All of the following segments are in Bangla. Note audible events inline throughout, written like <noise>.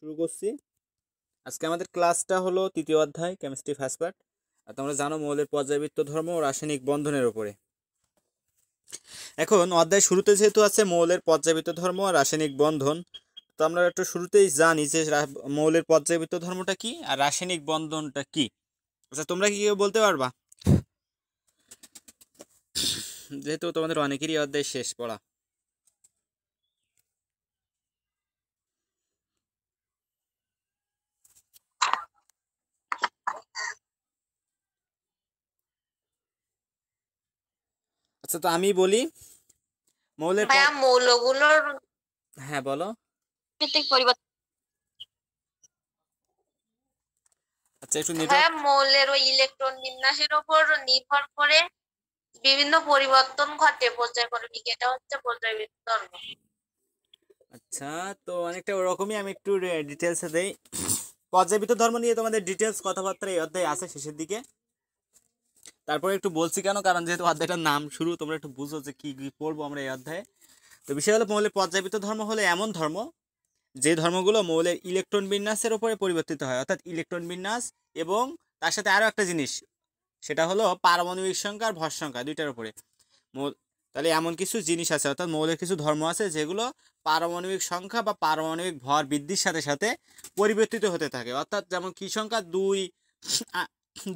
শুরু করছি আজকে আমাদের ক্লাসটা হলো তৃতীয় অধ্যায় কেমিস্ট্রি ফার্স্ট পার্ট আর তোমরা জানো মৌলের পর্যাবৃত্ত ধর্ম ও রাসায়নিক বন্ধনের ওপরে এখন অধ্যায় শুরুতে যেহেতু আছে মৌলের পর্যাবৃত্ত ধর্ম আর রাসায়নিক বন্ধন তো আমরা একটু শুরুতেই জানি যে মৌলের পর্যাবৃত্ত ধর্মটা কি আর রাসায়নিক বন্ধনটা কি আচ্ছা তোমরা কি কেউ বলতে পারবা যেহেতু তোমাদের অনেকেরই অধ্যায় শেষ পড়া আচ্ছা তো আমি বলি মৌলের ভাইয়া মৌলগুলোর হ্যাঁ বলো ভিত্তিক পরিবর্তন আচ্ছা একটু হ্যাঁ মৌলের ওই ইলেকট্রন বিন্যাসের উপর নির্ভর করে বিভিন্ন পরিবর্তন ঘটে পর্যায় পর্যায়ক্রমিক এটা হচ্ছে পর্যায়বৃত্ত ধর্ম আচ্ছা তো অনেকটা ওরকমই আমি একটু ডিটেলসে দেই পর্যায়বৃত্ত ধর্ম নিয়ে তোমাদের ডিটেলস কথাবার্তা এই অধ্যায় আছে শেষের দিকে তারপরে একটু বলছি কেন কারণ যেহেতু অধ্যায়টার নাম শুরু তোমরা একটু বুঝো যে কী পড়বো আমরা এই অধ্যায়ে তো বিষয় হলো মৌলের পর্যাবৃত ধর্ম হলো এমন ধর্ম যে ধর্মগুলো মৌলের ইলেকট্রন বিন্যাসের ওপরে পরিবর্তিত হয় অর্থাৎ ইলেকট্রন বিন্যাস এবং তার সাথে আরও একটা জিনিস সেটা হলো পারমাণবিক সংখ্যা আর ভর সংখ্যা দুইটার উপরে তাহলে এমন কিছু জিনিস আছে অর্থাৎ মৌলের কিছু ধর্ম আছে যেগুলো পারমাণবিক সংখ্যা বা পারমাণবিক ভর বৃদ্ধির সাথে সাথে পরিবর্তিত হতে থাকে অর্থাৎ যেমন কী সংখ্যা দুই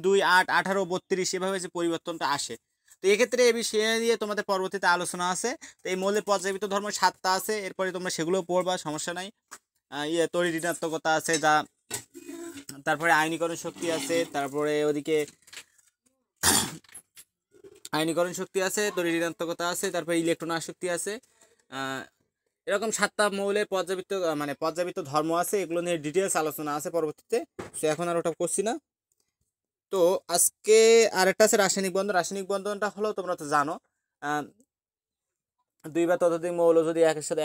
দুই আট আঠারো বত্রিশ এভাবে যে পরিবর্তনটা আসে তো এক্ষেত্রে এই বিষয়ে নিয়ে তোমাদের পরবর্তীতে আলোচনা আছে তো এই মৌলিক পর্যায়বৃত্ত ধর্ম সাতটা আছে এরপরে তোমরা সেগুলো পড়বা সমস্যা নাই ইয়ে তরি ঋণাত্মকতা আছে যা তারপরে আইনীকরণ শক্তি আছে তারপরে ওদিকে আইনীকরণ শক্তি আছে তরি ঋণাত্মকতা আছে তারপরে ইলেকট্রন আসক্তি আছে এরকম সাতটা মৌলের পর্যাবৃত্ত মানে পর্যাবৃত্ত ধর্ম আছে এগুলো নিয়ে ডিটেলস আলোচনা আছে পরবর্তীতে সে এখন আর ওটা করছি না তো আজকে আরেকটা আছে রাসায়নিক বন্ধন রাসায়নিক বন্ধনটা হলো তোমরা তো জানো দুই বা ততোধিক মৌল যদি একের সাথে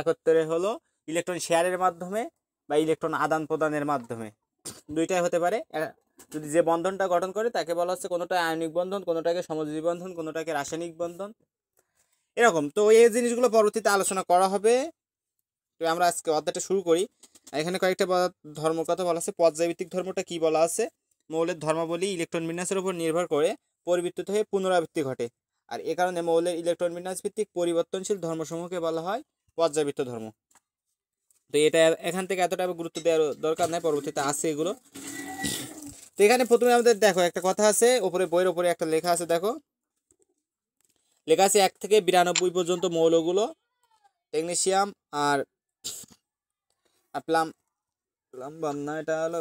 একত্রে হলো ইলেকট্রন শেয়ারের মাধ্যমে বা ইলেকট্রন আদান প্রদানের মাধ্যমে দুইটাই হতে পারে যদি যে বন্ধনটা গঠন করে তাকে বলা হচ্ছে কোনোটা আয়নিক বন্ধন কোনোটাকে সমজীবী বন্ধন কোনোটাকে রাসায়নিক বন্ধন এরকম তো এই জিনিসগুলো পরবর্তীতে আলোচনা করা হবে তো আমরা আজকে অধ্যায়টা শুরু করি এখানে কয়েকটা ধর্মকথা কথা বলা আছে পর্যায়ভিত্তিক ধর্মটা কি বলা আছে মৌলের ধর্মাবলী ইলেকট্রন বিন্যাসের উপর নির্ভর করে পরিবর্তিত হয়ে পুনরাবৃত্তি ঘটে আর এ কারণে মৌলের ইলেকট্রন বিন্যাস ভিত্তিক পরিবর্তনশীল ধর্মসমূহকে বলা হয় পর্যাবৃত্ত ধর্ম তো এটা এখান থেকে এতটা গুরুত্ব দেওয়ার দরকার নাই পরবর্তীতে আছে এগুলো তো এখানে প্রথমে আমাদের দেখো একটা কথা আছে ওপরে বইয়ের ওপরে একটা লেখা আছে দেখো লেখা আছে এক থেকে বিরানব্বই পর্যন্ত মৌলগুলো টেকনিশিয়াম আর প্লাম প্লাম্বাম না এটা হলো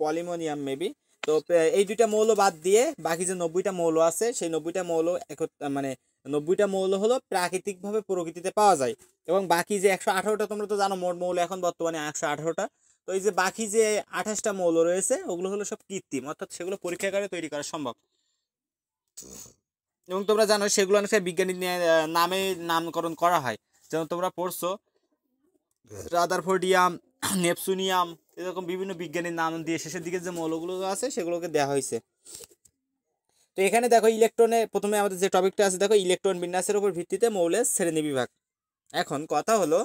পলিমোনিয়াম মেবি তো এই দুইটা মৌল বাদ দিয়ে বাকি যে নব্বইটা মৌল আছে সেই নব্বইটা মৌল মানে নব্বইটা মৌল হলো প্রাকৃতিকভাবে প্রকৃতিতে পাওয়া যায় এবং বাকি যে একশো আঠারোটা তোমরা তো জানো মোট মৌল এখন বর্তমানে একশো আঠারোটা তো এই যে বাকি যে আঠাশটা মৌল রয়েছে ওগুলো হলো সব কৃত্রিম অর্থাৎ সেগুলো পরীক্ষাগারে তৈরি করা সম্ভব এবং তোমরা জানো সেগুলো অনেকটা বিজ্ঞানী নামে নামকরণ করা হয় যেমন তোমরা পড়ছো রাদারফোর্ডিয়াম নেপসুনিয়াম এরকম বিভিন্ন বিজ্ঞানীর নাম দিয়ে শেষের দিকে যে মৌলগুলো আছে সেগুলোকে দেওয়া হয়েছে তো এখানে দেখো ইলেকট্রনে প্রথমে আমাদের যে টপিকটা আছে দেখো ইলেকট্রন বিন্যাসের উপর ভিত্তিতে মৌলের শ্রেণী বিভাগ এখন কথা হলো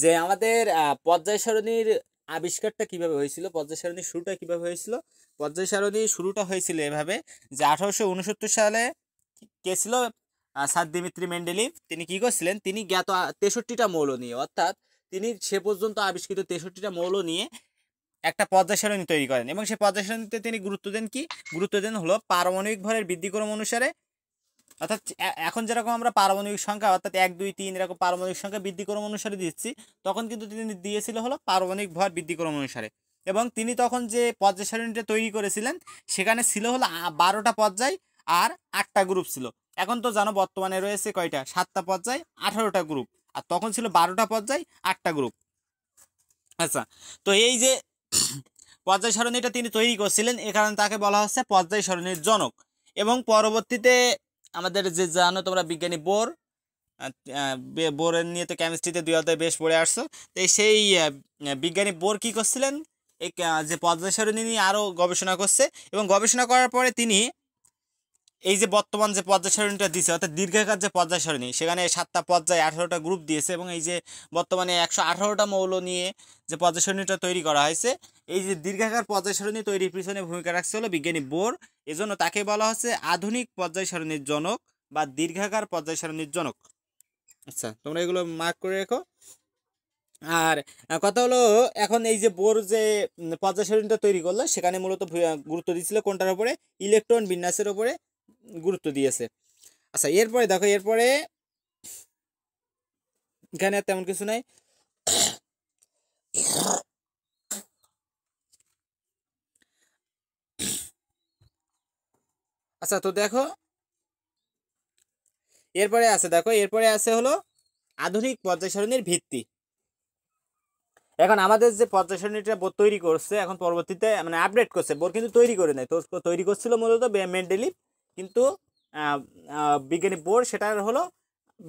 যে আমাদের পর্যায় সারণীর আবিষ্কারটা কিভাবে হয়েছিল পর্যায় সারণীর শুরুটা কিভাবে হয়েছিল পর্যায় সারণীর শুরুটা হয়েছিল এভাবে যে আঠারোশো সালে কে ছিল সাদ্দিমিত্রি মেন্ডেলিভ তিনি কি করছিলেন তিনি জ্ঞাত তেষট্টিটা মৌল নিয়ে অর্থাৎ তিনি সে পর্যন্ত আবিষ্কৃত তেষট্টিটা মৌল নিয়ে একটা পর্যায় সারণী তৈরি করেন এবং সেই পর্যায় সারণীতে তিনি গুরুত্ব দেন কি গুরুত্ব দেন হলো পারমাণবিক ভরের বৃদ্ধিক্রম অনুসারে অর্থাৎ এখন যেরকম আমরা পারমাণবিক সংখ্যা অর্থাৎ এক দুই তিন এরকম পারমাণবিক সংখ্যা বৃদ্ধিক্রম অনুসারে দিচ্ছি তখন কিন্তু তিনি দিয়েছিল হলো পারমাণবিক ভর বৃদ্ধিক্রম অনুসারে এবং তিনি তখন যে পর্যায় সারণীটা তৈরি করেছিলেন সেখানে ছিল হলো বারোটা পর্যায় আর আটটা গ্রুপ ছিল এখন তো জানো বর্তমানে রয়েছে কয়টা সাতটা পর্যায় আঠারোটা গ্রুপ আর তখন ছিল বারোটা পর্যায় আটটা গ্রুপ আচ্ছা তো এই যে পর্যায় সরণীটা তিনি তৈরি করছিলেন এ কারণে তাকে বলা হচ্ছে পর্যায় সরণীর জনক এবং পরবর্তীতে আমাদের যে জানো তোমরা বিজ্ঞানী বোর বোরের নিয়ে তো কেমিস্ট্রিতে দুই অধ্যায় বেশ পড়ে আসছো তো সেই বিজ্ঞানী বোর কী করছিলেন এই যে পর্যায় সরণী নিয়ে আরও গবেষণা করছে এবং গবেষণা করার পরে তিনি এই যে বর্তমান যে পর্যায় সারণীটা দিয়েছে অর্থাৎ দীর্ঘাকার যে পর্যায় সারণী সেখানে সাতটা পর্যায়ে আঠারোটা গ্রুপ দিয়েছে এবং এই যে বর্তমানে একশো আঠারোটা মৌল নিয়ে যে পর্যায় সারণীটা তৈরি করা হয়েছে এই যে দীর্ঘাকার পর্যায় সারণী তৈরির পিছনে ভূমিকা রাখছে হলো বিজ্ঞানী বোর এজন্য তাকে বলা হচ্ছে আধুনিক পর্যায় সারণীর জনক বা দীর্ঘাকার পর্যায় সারণীর জনক আচ্ছা তোমরা এগুলো মার্ক করে রেখো আর কথা হলো এখন এই যে বোর যে পর্যায় সারণীটা তৈরি করলো সেখানে মূলত গুরুত্ব দিয়েছিল কোনটার উপরে ইলেকট্রন বিন্যাসের উপরে গুরুত্ব দিয়েছে আচ্ছা এরপরে দেখো এরপরে এখানে তেমন কিছু নাই আচ্ছা তো দেখো এরপরে আছে দেখো এরপরে আছে হলো আধুনিক পর্যায়সারণীর ভিত্তি এখন আমাদের যে পর্যায় সারণীটা তৈরি করছে এখন পরবর্তীতে মানে আপডেট করছে বোর কিন্তু তৈরি করে নেয় তো তৈরি করছিল মূলত মেন্টালি কিন্তু বিজ্ঞানী বোর্ড সেটার হলো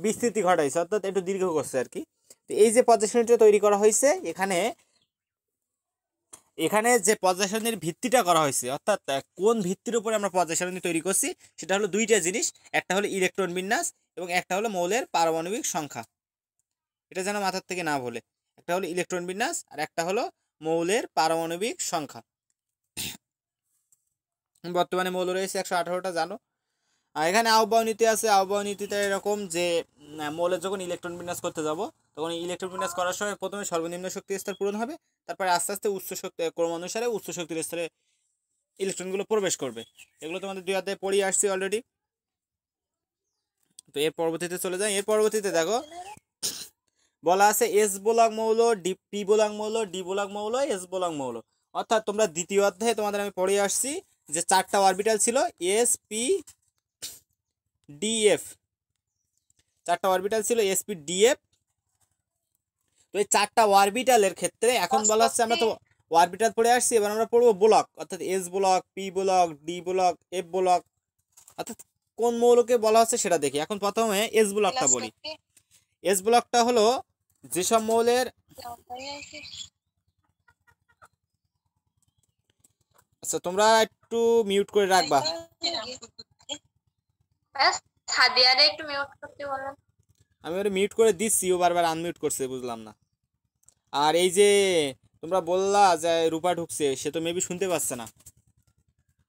বিস্তৃতি ঘটাইছে অর্থাৎ একটু দীর্ঘ করছে আর কি তো এই যে পর্যায় তৈরি করা হয়েছে এখানে এখানে যে পর্যায় ভিত্তিটা করা হয়েছে অর্থাৎ কোন ভিত্তির উপরে আমরা পর্যায় তৈরি করছি সেটা হলো দুইটা জিনিস একটা হলো ইলেকট্রন বিন্যাস এবং একটা হলো মৌলের পারমাণবিক সংখ্যা এটা যেন মাথার থেকে না ভোলে একটা হলো ইলেকট্রন বিন্যাস আর একটা হলো মৌলের পারমাণবিক সংখ্যা বর্তমানে মৌল রয়েছে একশো আঠারোটা জানো এখানে আহ্বায় নীতি আছে আহ্বায় নীতিতে এরকম যে মৌলের যখন ইলেকট্রন বিন্যাস করতে যাব তখন ইলেকট্রন বিন্যাস করার সময় প্রথমে সর্বনিম্ন শক্তি স্তর পূরণ হবে তারপরে আস্তে আস্তে উচ্চ শক্তি ক্রম অনুসারে উচ্চ শক্তির স্তরে ইলেকট্রনগুলো প্রবেশ করবে এগুলো তোমাদের দুই হাতে পড়িয়ে আসছি অলরেডি তো এর পরবর্তীতে চলে যায় এর পরবর্তীতে দেখো বলা আছে এস বোলাক মৌল ডি পি বোলাক মৌল ডি বোলাক মৌল এস বোলাক মৌল অর্থাৎ তোমরা দ্বিতীয় অধ্যায়ে তোমাদের আমি পড়িয়ে আসছি যে চারটা অরবিটাল ছিল এস পি ডিএফ চারটা অরবিটাল ছিল এস পি ডিএফ তো এই চারটা অরবিটালের ক্ষেত্রে এখন বলা হচ্ছে আমরা তো অরবিটাল পড়ে আসছি এবার আমরা পড়বো ব্লক অর্থাৎ s block p block d block f block অর্থাৎ কোন মৌলকে বলা হচ্ছে সেটা দেখি এখন প্রথমে এস ব্লকটা বলি এস ব্লকটা হলো যেসব মৌলের আচ্ছা তোমরা একটু মিউট করে রাখবা আমি ওরে মিউট করে দিচ্ছি ও বারবার আনমিউট করছে বুঝলাম না আর এই যে তোমরা বললা যে রূপা ঢুকছে সে তো মেবি শুনতে পাচ্ছে না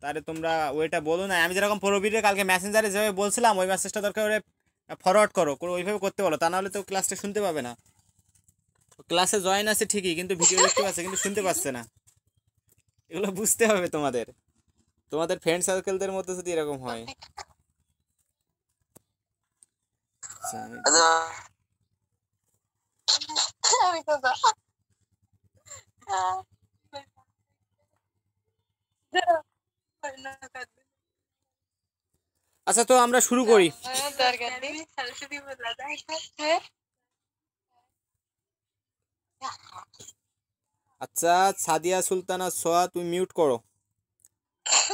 তাহলে তোমরা ওইটা বলো না আমি যেরকম প্রবীরে কালকে মেসেঞ্জারে যেভাবে বলছিলাম ওই মেসেজটা দরকার ওরে ফরওয়ার্ড করো ওইভাবে করতে বলো তা নাহলে তো ক্লাসটা শুনতে পাবে না ক্লাসে জয়েন আছে ঠিকই কিন্তু ভিডিও দেখতে পাচ্ছে কিন্তু শুনতে পাচ্ছে না এগুলো বুঝতে হবে তোমাদের তোমাদের ফ্রেন্ড সার্কেলদের মধ্যে যদি এরকম হয় আচ্ছা, আচ্ছা।, আচ্ছা তো আমরা শুরু আচ্ছা, করি হ্যাঁ, আচ্ছা সাদিয়া সুলতানা সোয়া তুমি মিউট করো আচ্ছা,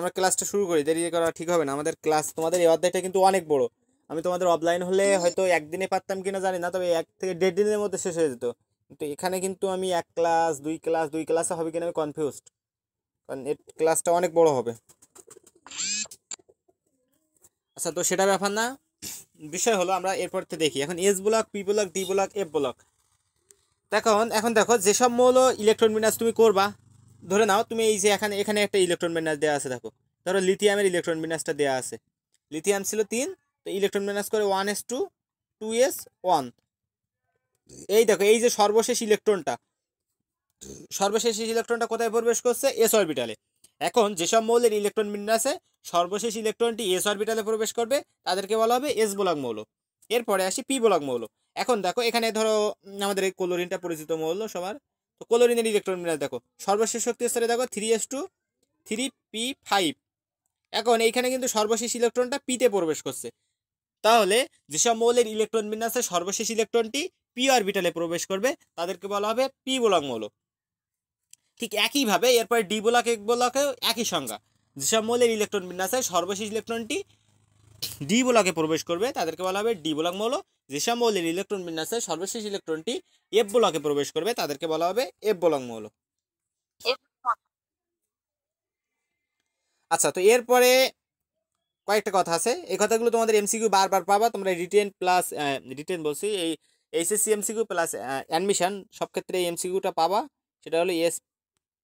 আমরা ক্লাসটা শুরু করি দেরি করা ঠিক হবে না আমাদের ক্লাস তোমাদের এই অধ্যায়টা কিন্তু অনেক বড় আমি তোমাদের অফলাইন হলে হয়তো একদিনে পারতাম কিনা জানি না তবে এক থেকে দেড় দিনের মধ্যে শেষ হয়ে যেত কিন্তু এখানে কিন্তু আমি এক ক্লাস দুই ক্লাস দুই ক্লাসে হবে কিনা আমি কনফিউজ কারণ এর ক্লাসটা অনেক বড় হবে আচ্ছা তো সেটা ব্যাপার না বিষয় হলো আমরা এরপর থেকে দেখি এখন s block p block d block f block তখন এখন দেখো যেসব মৌল ইলেকট্রন বিন্যাস তুমি করবা ধরে নাও তুমি এই যে এখানে এখানে একটা ইলেকট্রন বিন্যাস দেওয়া আছে দেখো ধরো লিথিয়ামের ইলেকট্রন বিন্যাসটা দেওয়া আছে লিথিয়াম ছিল তিন তো ইলেকট্রন বিন্যাস করে one s two two s one এই দেখো এই যে সর্বশেষ ইলেকট্রনটা সর্বশেষ ইলেকট্রনটা কোথায় প্রবেশ করছে এস অরবিটালে এখন যেসব মৌলের ইলেকট্রন বিন্যাসে সর্বশেষ ইলেকট্রনটি এস অরবিটালে প্রবেশ করবে তাদেরকে বলা হবে এস বোলাক মৌল এরপরে আসি পি ব্লক মৌল এখন দেখো এখানে ধরো আমাদের এই ক্লোরিনটা পরিচিত মৌল সবার তো ক্লোরিনের ইলেকট্রন বিন্যাস দেখো সর্বশেষ শক্তি স্তরে দেখো three s two three p five এখন এইখানে কিন্তু সর্বশেষ ইলেকট্রনটা পিতে প্রবেশ করছে তাহলে যেসব মৌলের ইলেকট্রন বিন্যাসে সর্বশেষ ইলেকট্রনটি পি অরবিটালে প্রবেশ করবে তাদেরকে বলা হবে পি ব্লক মৌল ঠিক একইভাবে এরপরে ডি ব্লক এক ব্লকেও একই সংজ্ঞা যেসব মৌলের ইলেকট্রন হয় সর্বশেষ ইলেকট্রনটি ডি ব্লকে প্রবেশ করবে তাদেরকে বলা হবে ডি ব্লক মৌল যেসব মৌলের ইলেকট্রন হয় সর্বশেষ ইলেকট্রনটি এফ ব্লকে প্রবেশ করবে তাদেরকে বলা হবে এফ ব্লক মৌল আচ্ছা তো এরপরে কয়েকটা কথা আছে এই কথাগুলো তোমাদের এমসিকিউ বারবার পাবা তোমরা রিটেন প্লাস রিটেন বলছি এই এইচএসসি এমসিকিউ প্লাস অ্যাডমিশন সব ক্ষেত্রে এই এমসিকিউটা পাবা সেটা হলো এস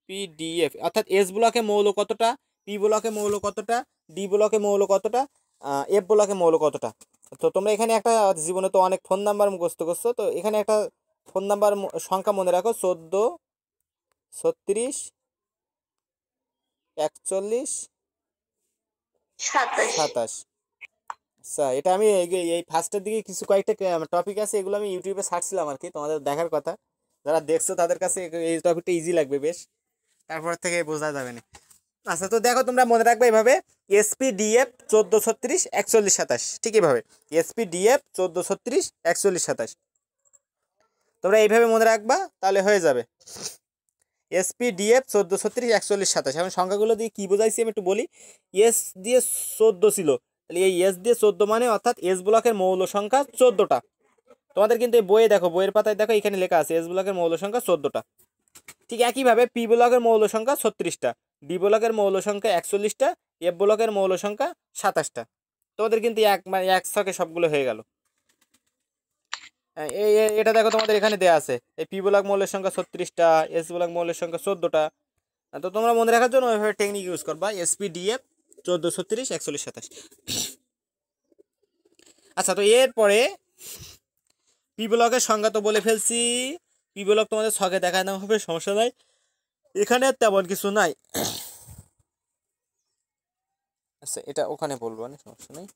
পিডিএফ অর্থাৎ এস ব্লকে মৌল কতটা পি ব্লকে মৌল কতটা ডি ব্লকে মৌল কতটা এফ ব্লকে মৌল কতটা তো তোমরা এখানে একটা জীবনে তো অনেক ফোন নাম্বার মুখস্থ করছো তো এখানে একটা ফোন নাম্বার সংখ্যা মনে রাখো চোদ্দ ছত্রিশ একচল্লিশ সাতাশ আচ্ছা এটা আমি এই ফার্স্টের দিকে কিছু কয়েকটা টপিক আছে এগুলো আমি ইউটিউবে সার্চছিলাম আর কি তোমাদের দেখার কথা যারা দেখছো তাদের কাছে এই টপিকটা ইজি লাগবে বেশ তারপর থেকে বোঝা যাবে না আচ্ছা তো দেখো তোমরা মনে রাখবে এভাবে এসপি ডিএফ চোদ্দো ছত্রিশ একচল্লিশ সাতাশ ঠিক এইভাবে এসপি ডিএফ চোদ্দো ছত্রিশ একচল্লিশ সাতাশ তোমরা এইভাবে মনে রাখবা তাহলে হয়ে যাবে এসপি ডিএফ চোদ্দো ছত্রিশ একচল্লিশ সাতাশ এখন সংখ্যাগুলো দিয়ে কী বোঝাইছি আমি একটু বলি এস দিয়ে চোদ্দো ছিল তাহলে এই এস দিয়ে চোদ্দো মানে অর্থাৎ এস ব্লকের মৌল সংখ্যা চোদ্দোটা তোমাদের কিন্তু এই বইয়ে দেখো বইয়ের পাতায় দেখো এখানে লেখা আছে এস ব্লকের মৌল সংখ্যা চোদ্দোটা ঠিক একইভাবে পি ব্লকের মৌল সংখ্যা ছত্রিশটা ডি ব্লকের মৌল সংখ্যা একচল্লিশটা এফ ব্লকের মৌল সংখ্যা সাতাশটা তোমাদের কিন্তু এক মানে এক ছকে সবগুলো হয়ে গেল এই এটা দেখো তোমাদের এখানে দেওয়া আছে এই পি ব্লক মৌলের সংখ্যা ছত্রিশটা এস ব্লক মৌলের সংখ্যা চোদ্দোটা তো তোমরা মনে রাখার জন্য ওইভাবে টেকনিক ইউজ করবা এসপি ডিএফ চোদ্দো ছত্রিশ একচল্লিশ সাতাশ আচ্ছা তো এরপরে পি ব্লকের সংজ্ঞা তো বলে ফেলছি পি ব্লক তোমাদের শখে দেখানো হবে সমস্যা নাই এখানে তেমন কিছু নাই আচ্ছা এটা ওখানে বলবো না সমস্যা নেই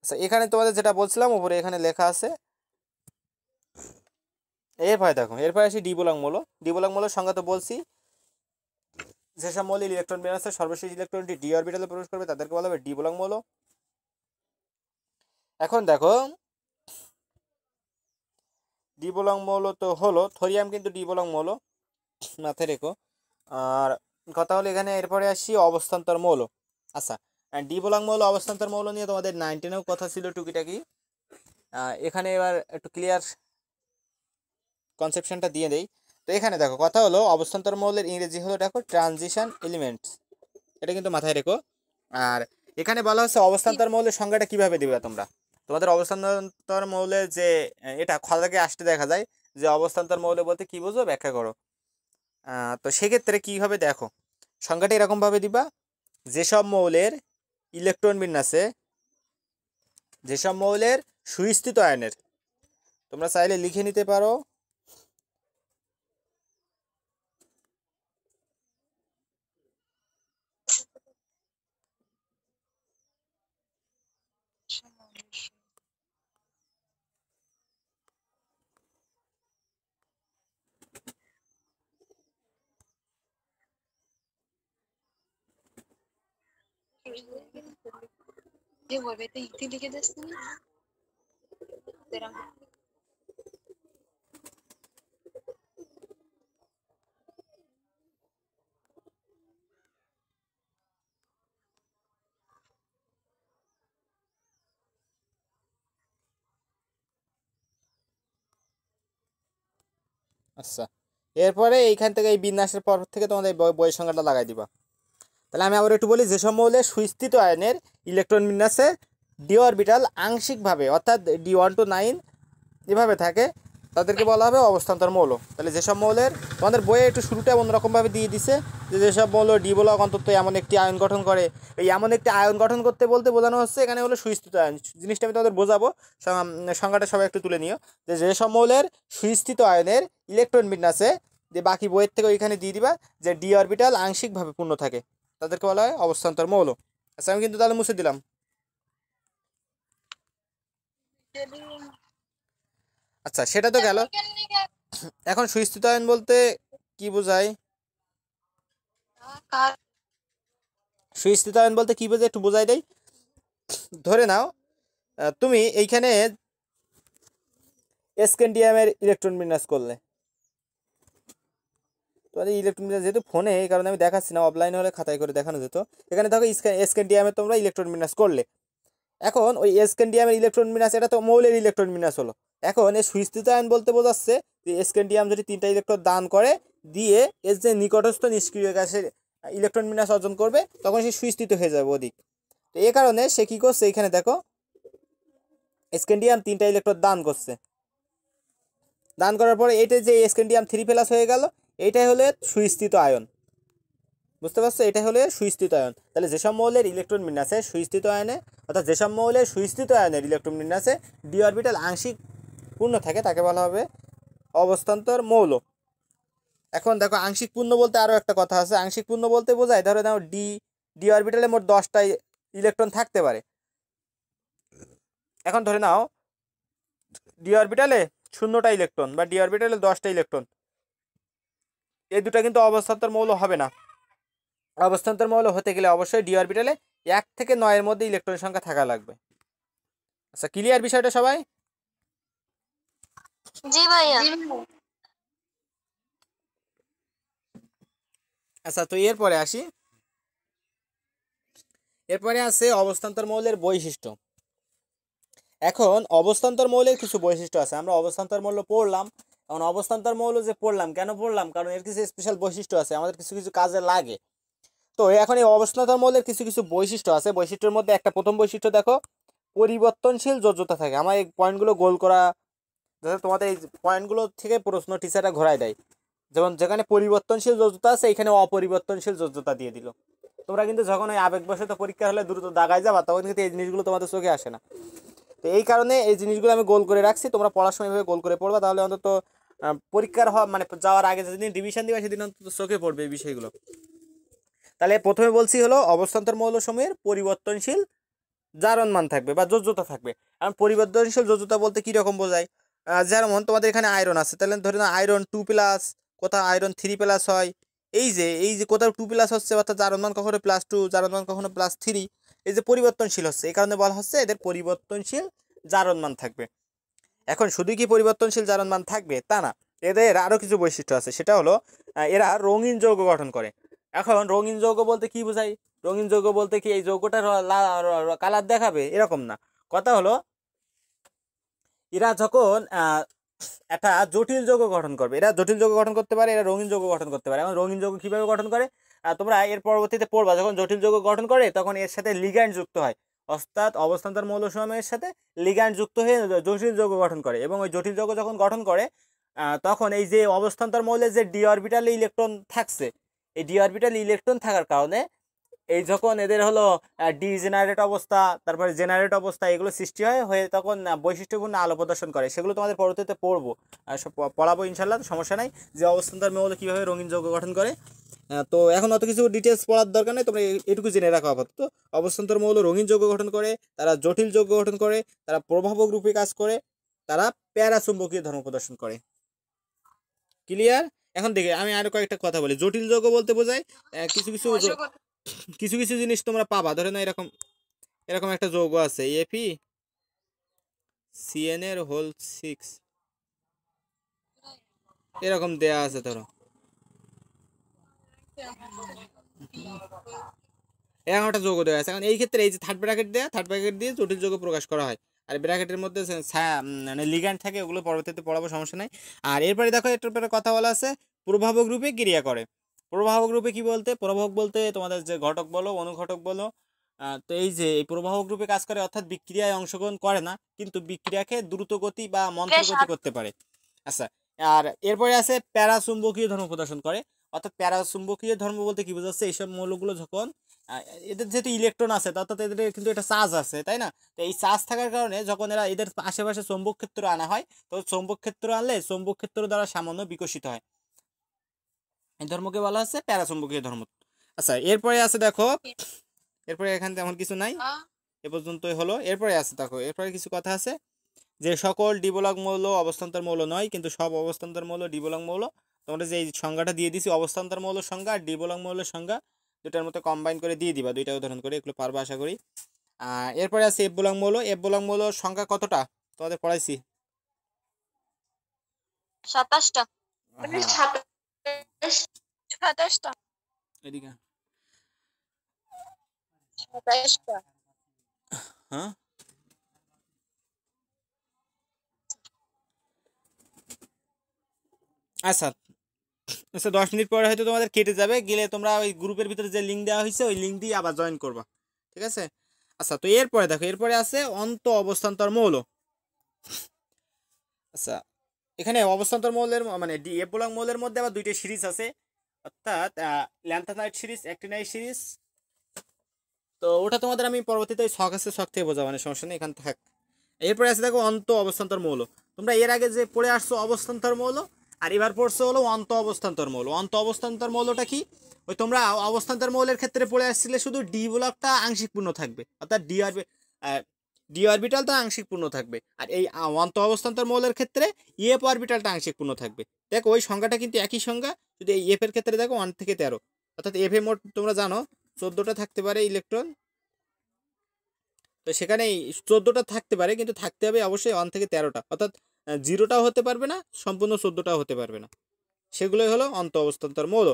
আচ্ছা এখানে তোমাদের যেটা বলছিলাম ওপরে এখানে লেখা আছে এরপরে দেখো এরপরে আসি ডিবোলাং মৌল ডিবোলাং মৌলের সংজ্ঞা তো বলছি যেসব মৌল ইলেকট্রন আছে সর্বশেষ ইলেকট্রনটি ডি অরবিটালে প্রবেশ করবে তাদেরকে বলা হবে ডিবোলাং মৌল এখন দেখো ডিবলং মৌল তো হলো থোরিয়াম কিন্তু ডিবলং মৌল মাথায় রেখো আর কথা হলো এখানে এরপরে আসি অবস্থান্তর মৌল আচ্ছা ডিবলং মৌল অবস্থান্তর মৌল নিয়ে তোমাদের নাইনটিনেও কথা ছিল টুকিটাকি এখানে এবার একটু ক্লিয়ার কনসেপশনটা দিয়ে দেই তো এখানে দেখো কথা হলো অবস্থান্তর মৌলের ইংরেজি হলো দেখো ট্রানজিশন এলিমেন্টস এটা কিন্তু মাথায় রেখো আর এখানে বলা হচ্ছে অবস্থান্তর মৌলের সংজ্ঞাটা কীভাবে দিবে তোমরা তোমাদের অবস্থান্তর মৌলে যে এটা খ আসতে দেখা যায় যে অবস্থান্তর মৌলে বলতে কী বুঝো ব্যাখ্যা করো তো সেক্ষেত্রে কীভাবে দেখো সংখ্যাটা এরকমভাবে দিবা যেসব মৌলের ইলেকট্রন বিন্যাসে যেসব মৌলের সুস্থিত আয়নের তোমরা চাইলে লিখে নিতে পারো আচ্ছা এরপরে এইখান থেকে এই বিন্যাসের পর থেকে তোমাদের বই সংখ্যাটা লাগাই দিবা তাহলে আমি আবার একটু বলি যে মৌলে সুস্থিত আয়নের ইলেকট্রন বিন্যাসে ডি অরবিটাল আংশিকভাবে অর্থাৎ ডি ওয়ান টু নাইন এভাবে থাকে তাদেরকে বলা হবে অবস্থান্তর মৌল তাহলে যেসব মৌলের তোমাদের বইয়ে একটু শুরুটা রকমভাবে দিয়ে দিছে যে যেসব মৌল ডি ব্লক অন্তত এমন একটি আয়ন গঠন করে এই এমন একটি আয়ন গঠন করতে বলতে বোঝানো হচ্ছে এখানে হলো সুস্থিত আয়ন জিনিসটা আমি তোমাদের বোঝাবো সংজ্ঞাটা সবাই একটু তুলে নিও যে যেসব মৌলের সুস্থিত আয়নের ইলেকট্রন বিন্যাসে যে বাকি বইয়ের থেকে ওইখানে দিয়ে দিবা যে ডি অরবিটাল আংশিকভাবে পূর্ণ থাকে তাদেরকে বলা হয় অবস্থান্তর মৌল আচ্ছা আমি কিন্তু তাহলে মুছে দিলাম আচ্ছা সেটা তো গেল এখন সুস্থিত আইন বলতে কি বোঝায় সুস্থিত আইন বলতে কি বোঝায় একটু বোঝাই দেয় ধরে নাও তুমি এইখানে এসকেন্ডিয়ামের ইলেকট্রন বিন্যাস করলে তোমাদের ইলেকট্রন মিটার যেহেতু ফোনে এই কারণে আমি দেখাচ্ছি না অফলাইনে হলে খাতায় করে দেখানো যেত এখানে দেখো স্ক্যান ডিএমে তোমরা ইলেকট্রন বিন্যাস করলে এখন ওই স্ক্যান ডিএমের ইলেকট্রন বিন্যাস এটা তো মৌলের ইলেকট্রন বিন্যাস হলো এখন এই সুস্থিত আইন বলতে বোঝাচ্ছে যে স্ক্যান ডিএম যদি তিনটা ইলেকট্রন দান করে দিয়ে এর যে নিকটস্থ নিষ্ক্রিয় গ্যাসের ইলেকট্রন বিন্যাস অর্জন করবে তখন সে সুস্থিত হয়ে যাবে ওদিক তো এ কারণে সে কী করছে এখানে দেখো স্ক্যান্ডিয়াম তিনটা ইলেকট্রন দান করছে দান করার পরে এটা যে স্ক্যান্ডিয়াম থ্রি প্লাস হয়ে গেল এটাই হলে সুস্থিত আয়ন বুঝতে পারছো এটাই হলে সুস্থিত আয়ন তাহলে যেসব মৌলের ইলেকট্রন বিন্যাসে সুস্থিত আয়নে অর্থাৎ যেসব মৌলের সুস্থিত আয়নের ইলেকট্রন বিন্যাসে ডি অরবিটাল আংশিক পূর্ণ থাকে তাকে বলা হবে অবস্থান্তর মৌল এখন দেখো আংশিক পূর্ণ বলতে আরও একটা কথা আছে আংশিক পূর্ণ বলতে বোঝায় ধরো দেখো ডি ডি অরবিটালে মোট দশটা ইলেকট্রন থাকতে পারে এখন ধরে নাও ডি অরবিটালে শূন্যটা ইলেকট্রন বা ডি অরবিটালে দশটা ইলেকট্রন এই দুটা কিন্তু অবস্থান্তর মৌল হবে না অবস্থান্তর মৌল হতে গেলে অবশ্যই ডি অরবিটালে এক থেকে নয়ের মধ্যে ইলেকট্রন সংখ্যা থাকা লাগবে আচ্ছা ক্লিয়ার বিষয়টা সবাই জি ভাইয়া আচ্ছা তো এরপরে আসি এরপরে আছে অবস্থান্তর মৌলের বৈশিষ্ট্য এখন অবস্থান্তর মৌলের কিছু বৈশিষ্ট্য আছে আমরা অবস্থান্তর মৌল পড়লাম এখন অবস্থান্তর মৌল যে পড়লাম কেন পড়লাম কারণ এর কিছু স্পেশাল বৈশিষ্ট্য আছে আমাদের কিছু কিছু কাজে লাগে তো এখন এই অবস্থান্তর মৌলের কিছু কিছু বৈশিষ্ট্য আছে বৈশিষ্ট্যের মধ্যে একটা প্রথম বৈশিষ্ট্য দেখো পরিবর্তনশীল যোগ্যতা থাকে আমার এই পয়েন্টগুলো গোল করা যাতে তোমাদের এই পয়েন্টগুলো থেকে প্রশ্ন টিচাররা ঘোরায় দেয় যেমন যেখানে পরিবর্তনশীল যোগ্যতা আছে এখানে অপরিবর্তনশীল যোগ্যতা দিয়ে দিল তোমরা কিন্তু যখন ওই আবেগবশত পরীক্ষা হলে দ্রুত দাগায় যাবা তখন কিন্তু এই জিনিসগুলো তোমাদের চোখে আসে না তো এই কারণে এই জিনিসগুলো আমি গোল করে রাখছি তোমরা পড়ার সময় এভাবে গোল করে পড়বা তাহলে অন্তত পরীক্ষার হওয়া মানে যাওয়ার আগে যেদিন রিভিশন দিবা সেদিন অন্তত চোখে পড়বে এই বিষয়গুলো তাহলে প্রথমে বলছি হলো অবস্থান্তর মৌলসমূহের পরিবর্তনশীল জারণ মান থাকবে বা যোজ্যতা থাকবে কারণ পরিবর্তনশীল যোজ্যতা বলতে কীরকম বোঝায় যেমন তোমাদের এখানে আয়রন আছে তাহলে ধরে না আয়রন টু প্লাস কোথাও আয়রন থ্রি প্লাস হয় এই যে এই যে কোথাও টু প্লাস হচ্ছে অর্থাৎ জারণমান কখনো প্লাস টু জারণমান কখনো প্লাস থ্রি এই যে পরিবর্তনশীল হচ্ছে এই কারণে বলা হচ্ছে এদের পরিবর্তনশীল জারণমান মান থাকবে এখন শুধু কি পরিবর্তনশীল জারণমান মান থাকবে তা না এদের আরও কিছু বৈশিষ্ট্য আছে সেটা হলো এরা রঙিন যৌগ গঠন করে এখন রঙিন যৌগ বলতে কি বোঝায় রঙিন যৌগ বলতে কি এই যৌগটার কালার দেখাবে এরকম না কথা হলো এরা যখন একটা জটিল যৌগ গঠন করবে এরা জটিল যৌগ গঠন করতে পারে এরা রঙিন যৌগ গঠন করতে পারে এখন রঙিন যৌগ কীভাবে গঠন করে তোমরা এর পরবর্তীতে পড়বা যখন জটিল যৌগ গঠন করে তখন এর সাথে লিগ্যান্ড যুক্ত হয় অর্থাৎ অবস্থান্তর মৌলসমূহের সাথে লিগ্যান্ড যুক্ত হয়ে জটিল যৌগ গঠন করে এবং ওই জটিল যৌগ যখন গঠন করে তখন এই যে অবস্থান্তর মৌলের যে ডি ইলেকট্রন থাকছে এই ডি ইলেকট্রন থাকার কারণে এই যখন এদের হলো ডিজেনারেট অবস্থা তারপরে জেনারেট অবস্থা এগুলো সৃষ্টি হয় হয়ে তখন বৈশিষ্ট্যপূর্ণ আলো প্রদর্শন করে সেগুলো তোমাদের পরবর্তীতে পড়বো পড়াবো ইনশাল্লাহ সমস্যা নাই যে অবস্থান্তর মৌল কীভাবে রঙিন যৌগ গঠন করে তো এখন অত কিছু ডিটেলস পড়ার দরকার নেই তোমরা এটুকু জেনে রাখো আপাতত অবস্থান্তর মৌল রঙিন যোগ্য গঠন করে তারা জটিল যোগ্য গঠন করে তারা প্রভাবক রূপে কাজ করে তারা প্যারাচুম্বকীয় ধর্ম প্রদর্শন করে ক্লিয়ার এখন দেখে আমি আরো কয়েকটা কথা বলি জটিল যোগ্য বলতে বোঝায় কিছু কিছু কিছু কিছু জিনিস তোমরা পাবা ধরে না এরকম এরকম একটা যোগ আছে এপি সিএন এর হোল সিক্স এরকম দেয়া আছে ধরো এগারোটা যোগ দেওয়া আছে এখন এই ক্ষেত্রে এই যে থার্ড ব্র্যাকেট দেওয়া থার্ড ব্র্যাকেট দিয়ে জটিল যোগ প্রকাশ করা হয় আর ব্র্যাকেটের মধ্যে মানে লিগ্যান্ড থাকে ওগুলো পরবর্তীতে পড়াবো সমস্যা নাই আর এরপরে দেখো এটার কথা বলা আছে প্রভাবক রূপে ক্রিয়া করে প্রভাবক রূপে কি বলতে প্রভাবক বলতে তোমাদের যে ঘটক বলো অনুঘটক বলো তো এই যে এই প্রবাহক রূপে কাজ করে অর্থাৎ বিক্রিয়ায় অংশগ্রহণ করে না কিন্তু বিক্রিয়াকে দ্রুত গতি বা মন্ত্রগতি আচ্ছা। করতে পারে আচ্ছা আর এরপরে আছে প্যারাচুম্বকীয় ধর্ম প্রদর্শন করে অর্থাৎ প্যারাচুম্বকীয় ধর্ম বলতে কী বোঝাচ্ছে এইসব মৌলগুলো যখন এদের যেহেতু ইলেকট্রন আছে অর্থাৎ এদের কিন্তু এটা চার্জ আছে তাই না তো এই চার্জ থাকার কারণে যখন এরা এদের আশেপাশে চৌম্বকক্ষেত্র আনা হয় তো চৌম্বকক্ষেত্র ক্ষেত্র আনলে চৌম্বকক্ষেত্র দ্বারা সামান্য বিকশিত হয় এই ধর্মকে বলা হচ্ছে প্যারাচুম্বকীয় ধর্ম আচ্ছা এরপরে আছে দেখো এরপরে এখানে তেমন কিছু নাই এ পর্যন্তই হলো এরপরে আছে দেখো এরপরে কিছু কথা আছে যে সকল ডিবলক মৌল অবস্থান্তর মৌল নয় কিন্তু সব অবস্থান্তর মৌল ডিবলক মৌল তোমরা যে এই দিয়ে দিছি অবস্থান্তর মৌল সংজ্ঞা আর ডিবলং মৌল সংজ্ঞা দুটার মতো কম্বাইন করে দিয়ে দিবা দুইটা উদাহরণ করে এগুলো পারবা আশা করি এরপরে আছে এবলং মৌল এবলং মৌল সংখ্যা কতটা তোমাদের পড়াইছি হ্যাঁ। হ্যাঁ। আচ্ছা আচ্ছা দশ মিনিট পরে হয়তো তোমাদের কেটে যাবে গেলে তোমরা ওই গ্রুপের ভিতরে যে লিঙ্ক দেওয়া হয়েছে ওই লিঙ্ক দিয়ে আবার জয়েন করবা ঠিক আছে আচ্ছা তো এরপরে দেখো এরপরে আছে অন্ত অবস্থান্তর মৌল আচ্ছা এখানে অবস্থান্তর মৌলের মানে ডি এবোলং মৌলের মধ্যে আবার দুইটা সিরিজ আছে অর্থাৎ ল্যান্থানাইট সিরিজ অ্যাক্টিনাইট সিরিজ তো ওটা তোমাদের আমি পরবর্তীতে শখ আছে শখ থেকে বোঝা মানে সমস্যা নেই এখান থাক এরপরে আছে দেখো অন্ত অবস্থান্তর মৌল তোমরা এর আগে যে পড়ে আসছো অবস্থান্তর মৌল আর এবার পড়ছে হলো অন্ত অবস্থান্তর মৌল অন্ত অবস্থান্তর মৌলটা কি ওই তোমরা অবস্থান্তর মৌলের ক্ষেত্রে পড়ে আসছিলে শুধু ডি ব্লকটা আংশিক পূর্ণ থাকবে অর্থাৎ ডি আর ডি অরবিটালটা আংশিক পূর্ণ থাকবে আর এই অন্ত অবস্থান্তর মৌলের ক্ষেত্রে এফ e অরবিটালটা আংশিক পূর্ণ থাকবে দেখো ওই সংখ্যাটা কিন্তু একই সংখ্যা যদি এই এফের ক্ষেত্রে দেখো ওয়ান থেকে তেরো অর্থাৎ এফ এ মোট তোমরা জানো চোদ্দোটা থাকতে পারে ইলেকট্রন তো সেখানে চোদ্দোটা থাকতে পারে কিন্তু থাকতে হবে অবশ্যই ওয়ান থেকে তেরোটা অর্থাৎ জিরোটাও হতে পারবে না সম্পূর্ণ চোদ্দোটাও হতে পারবে না সেগুলোই হলো অন্ত অবস্থান্তর মৌল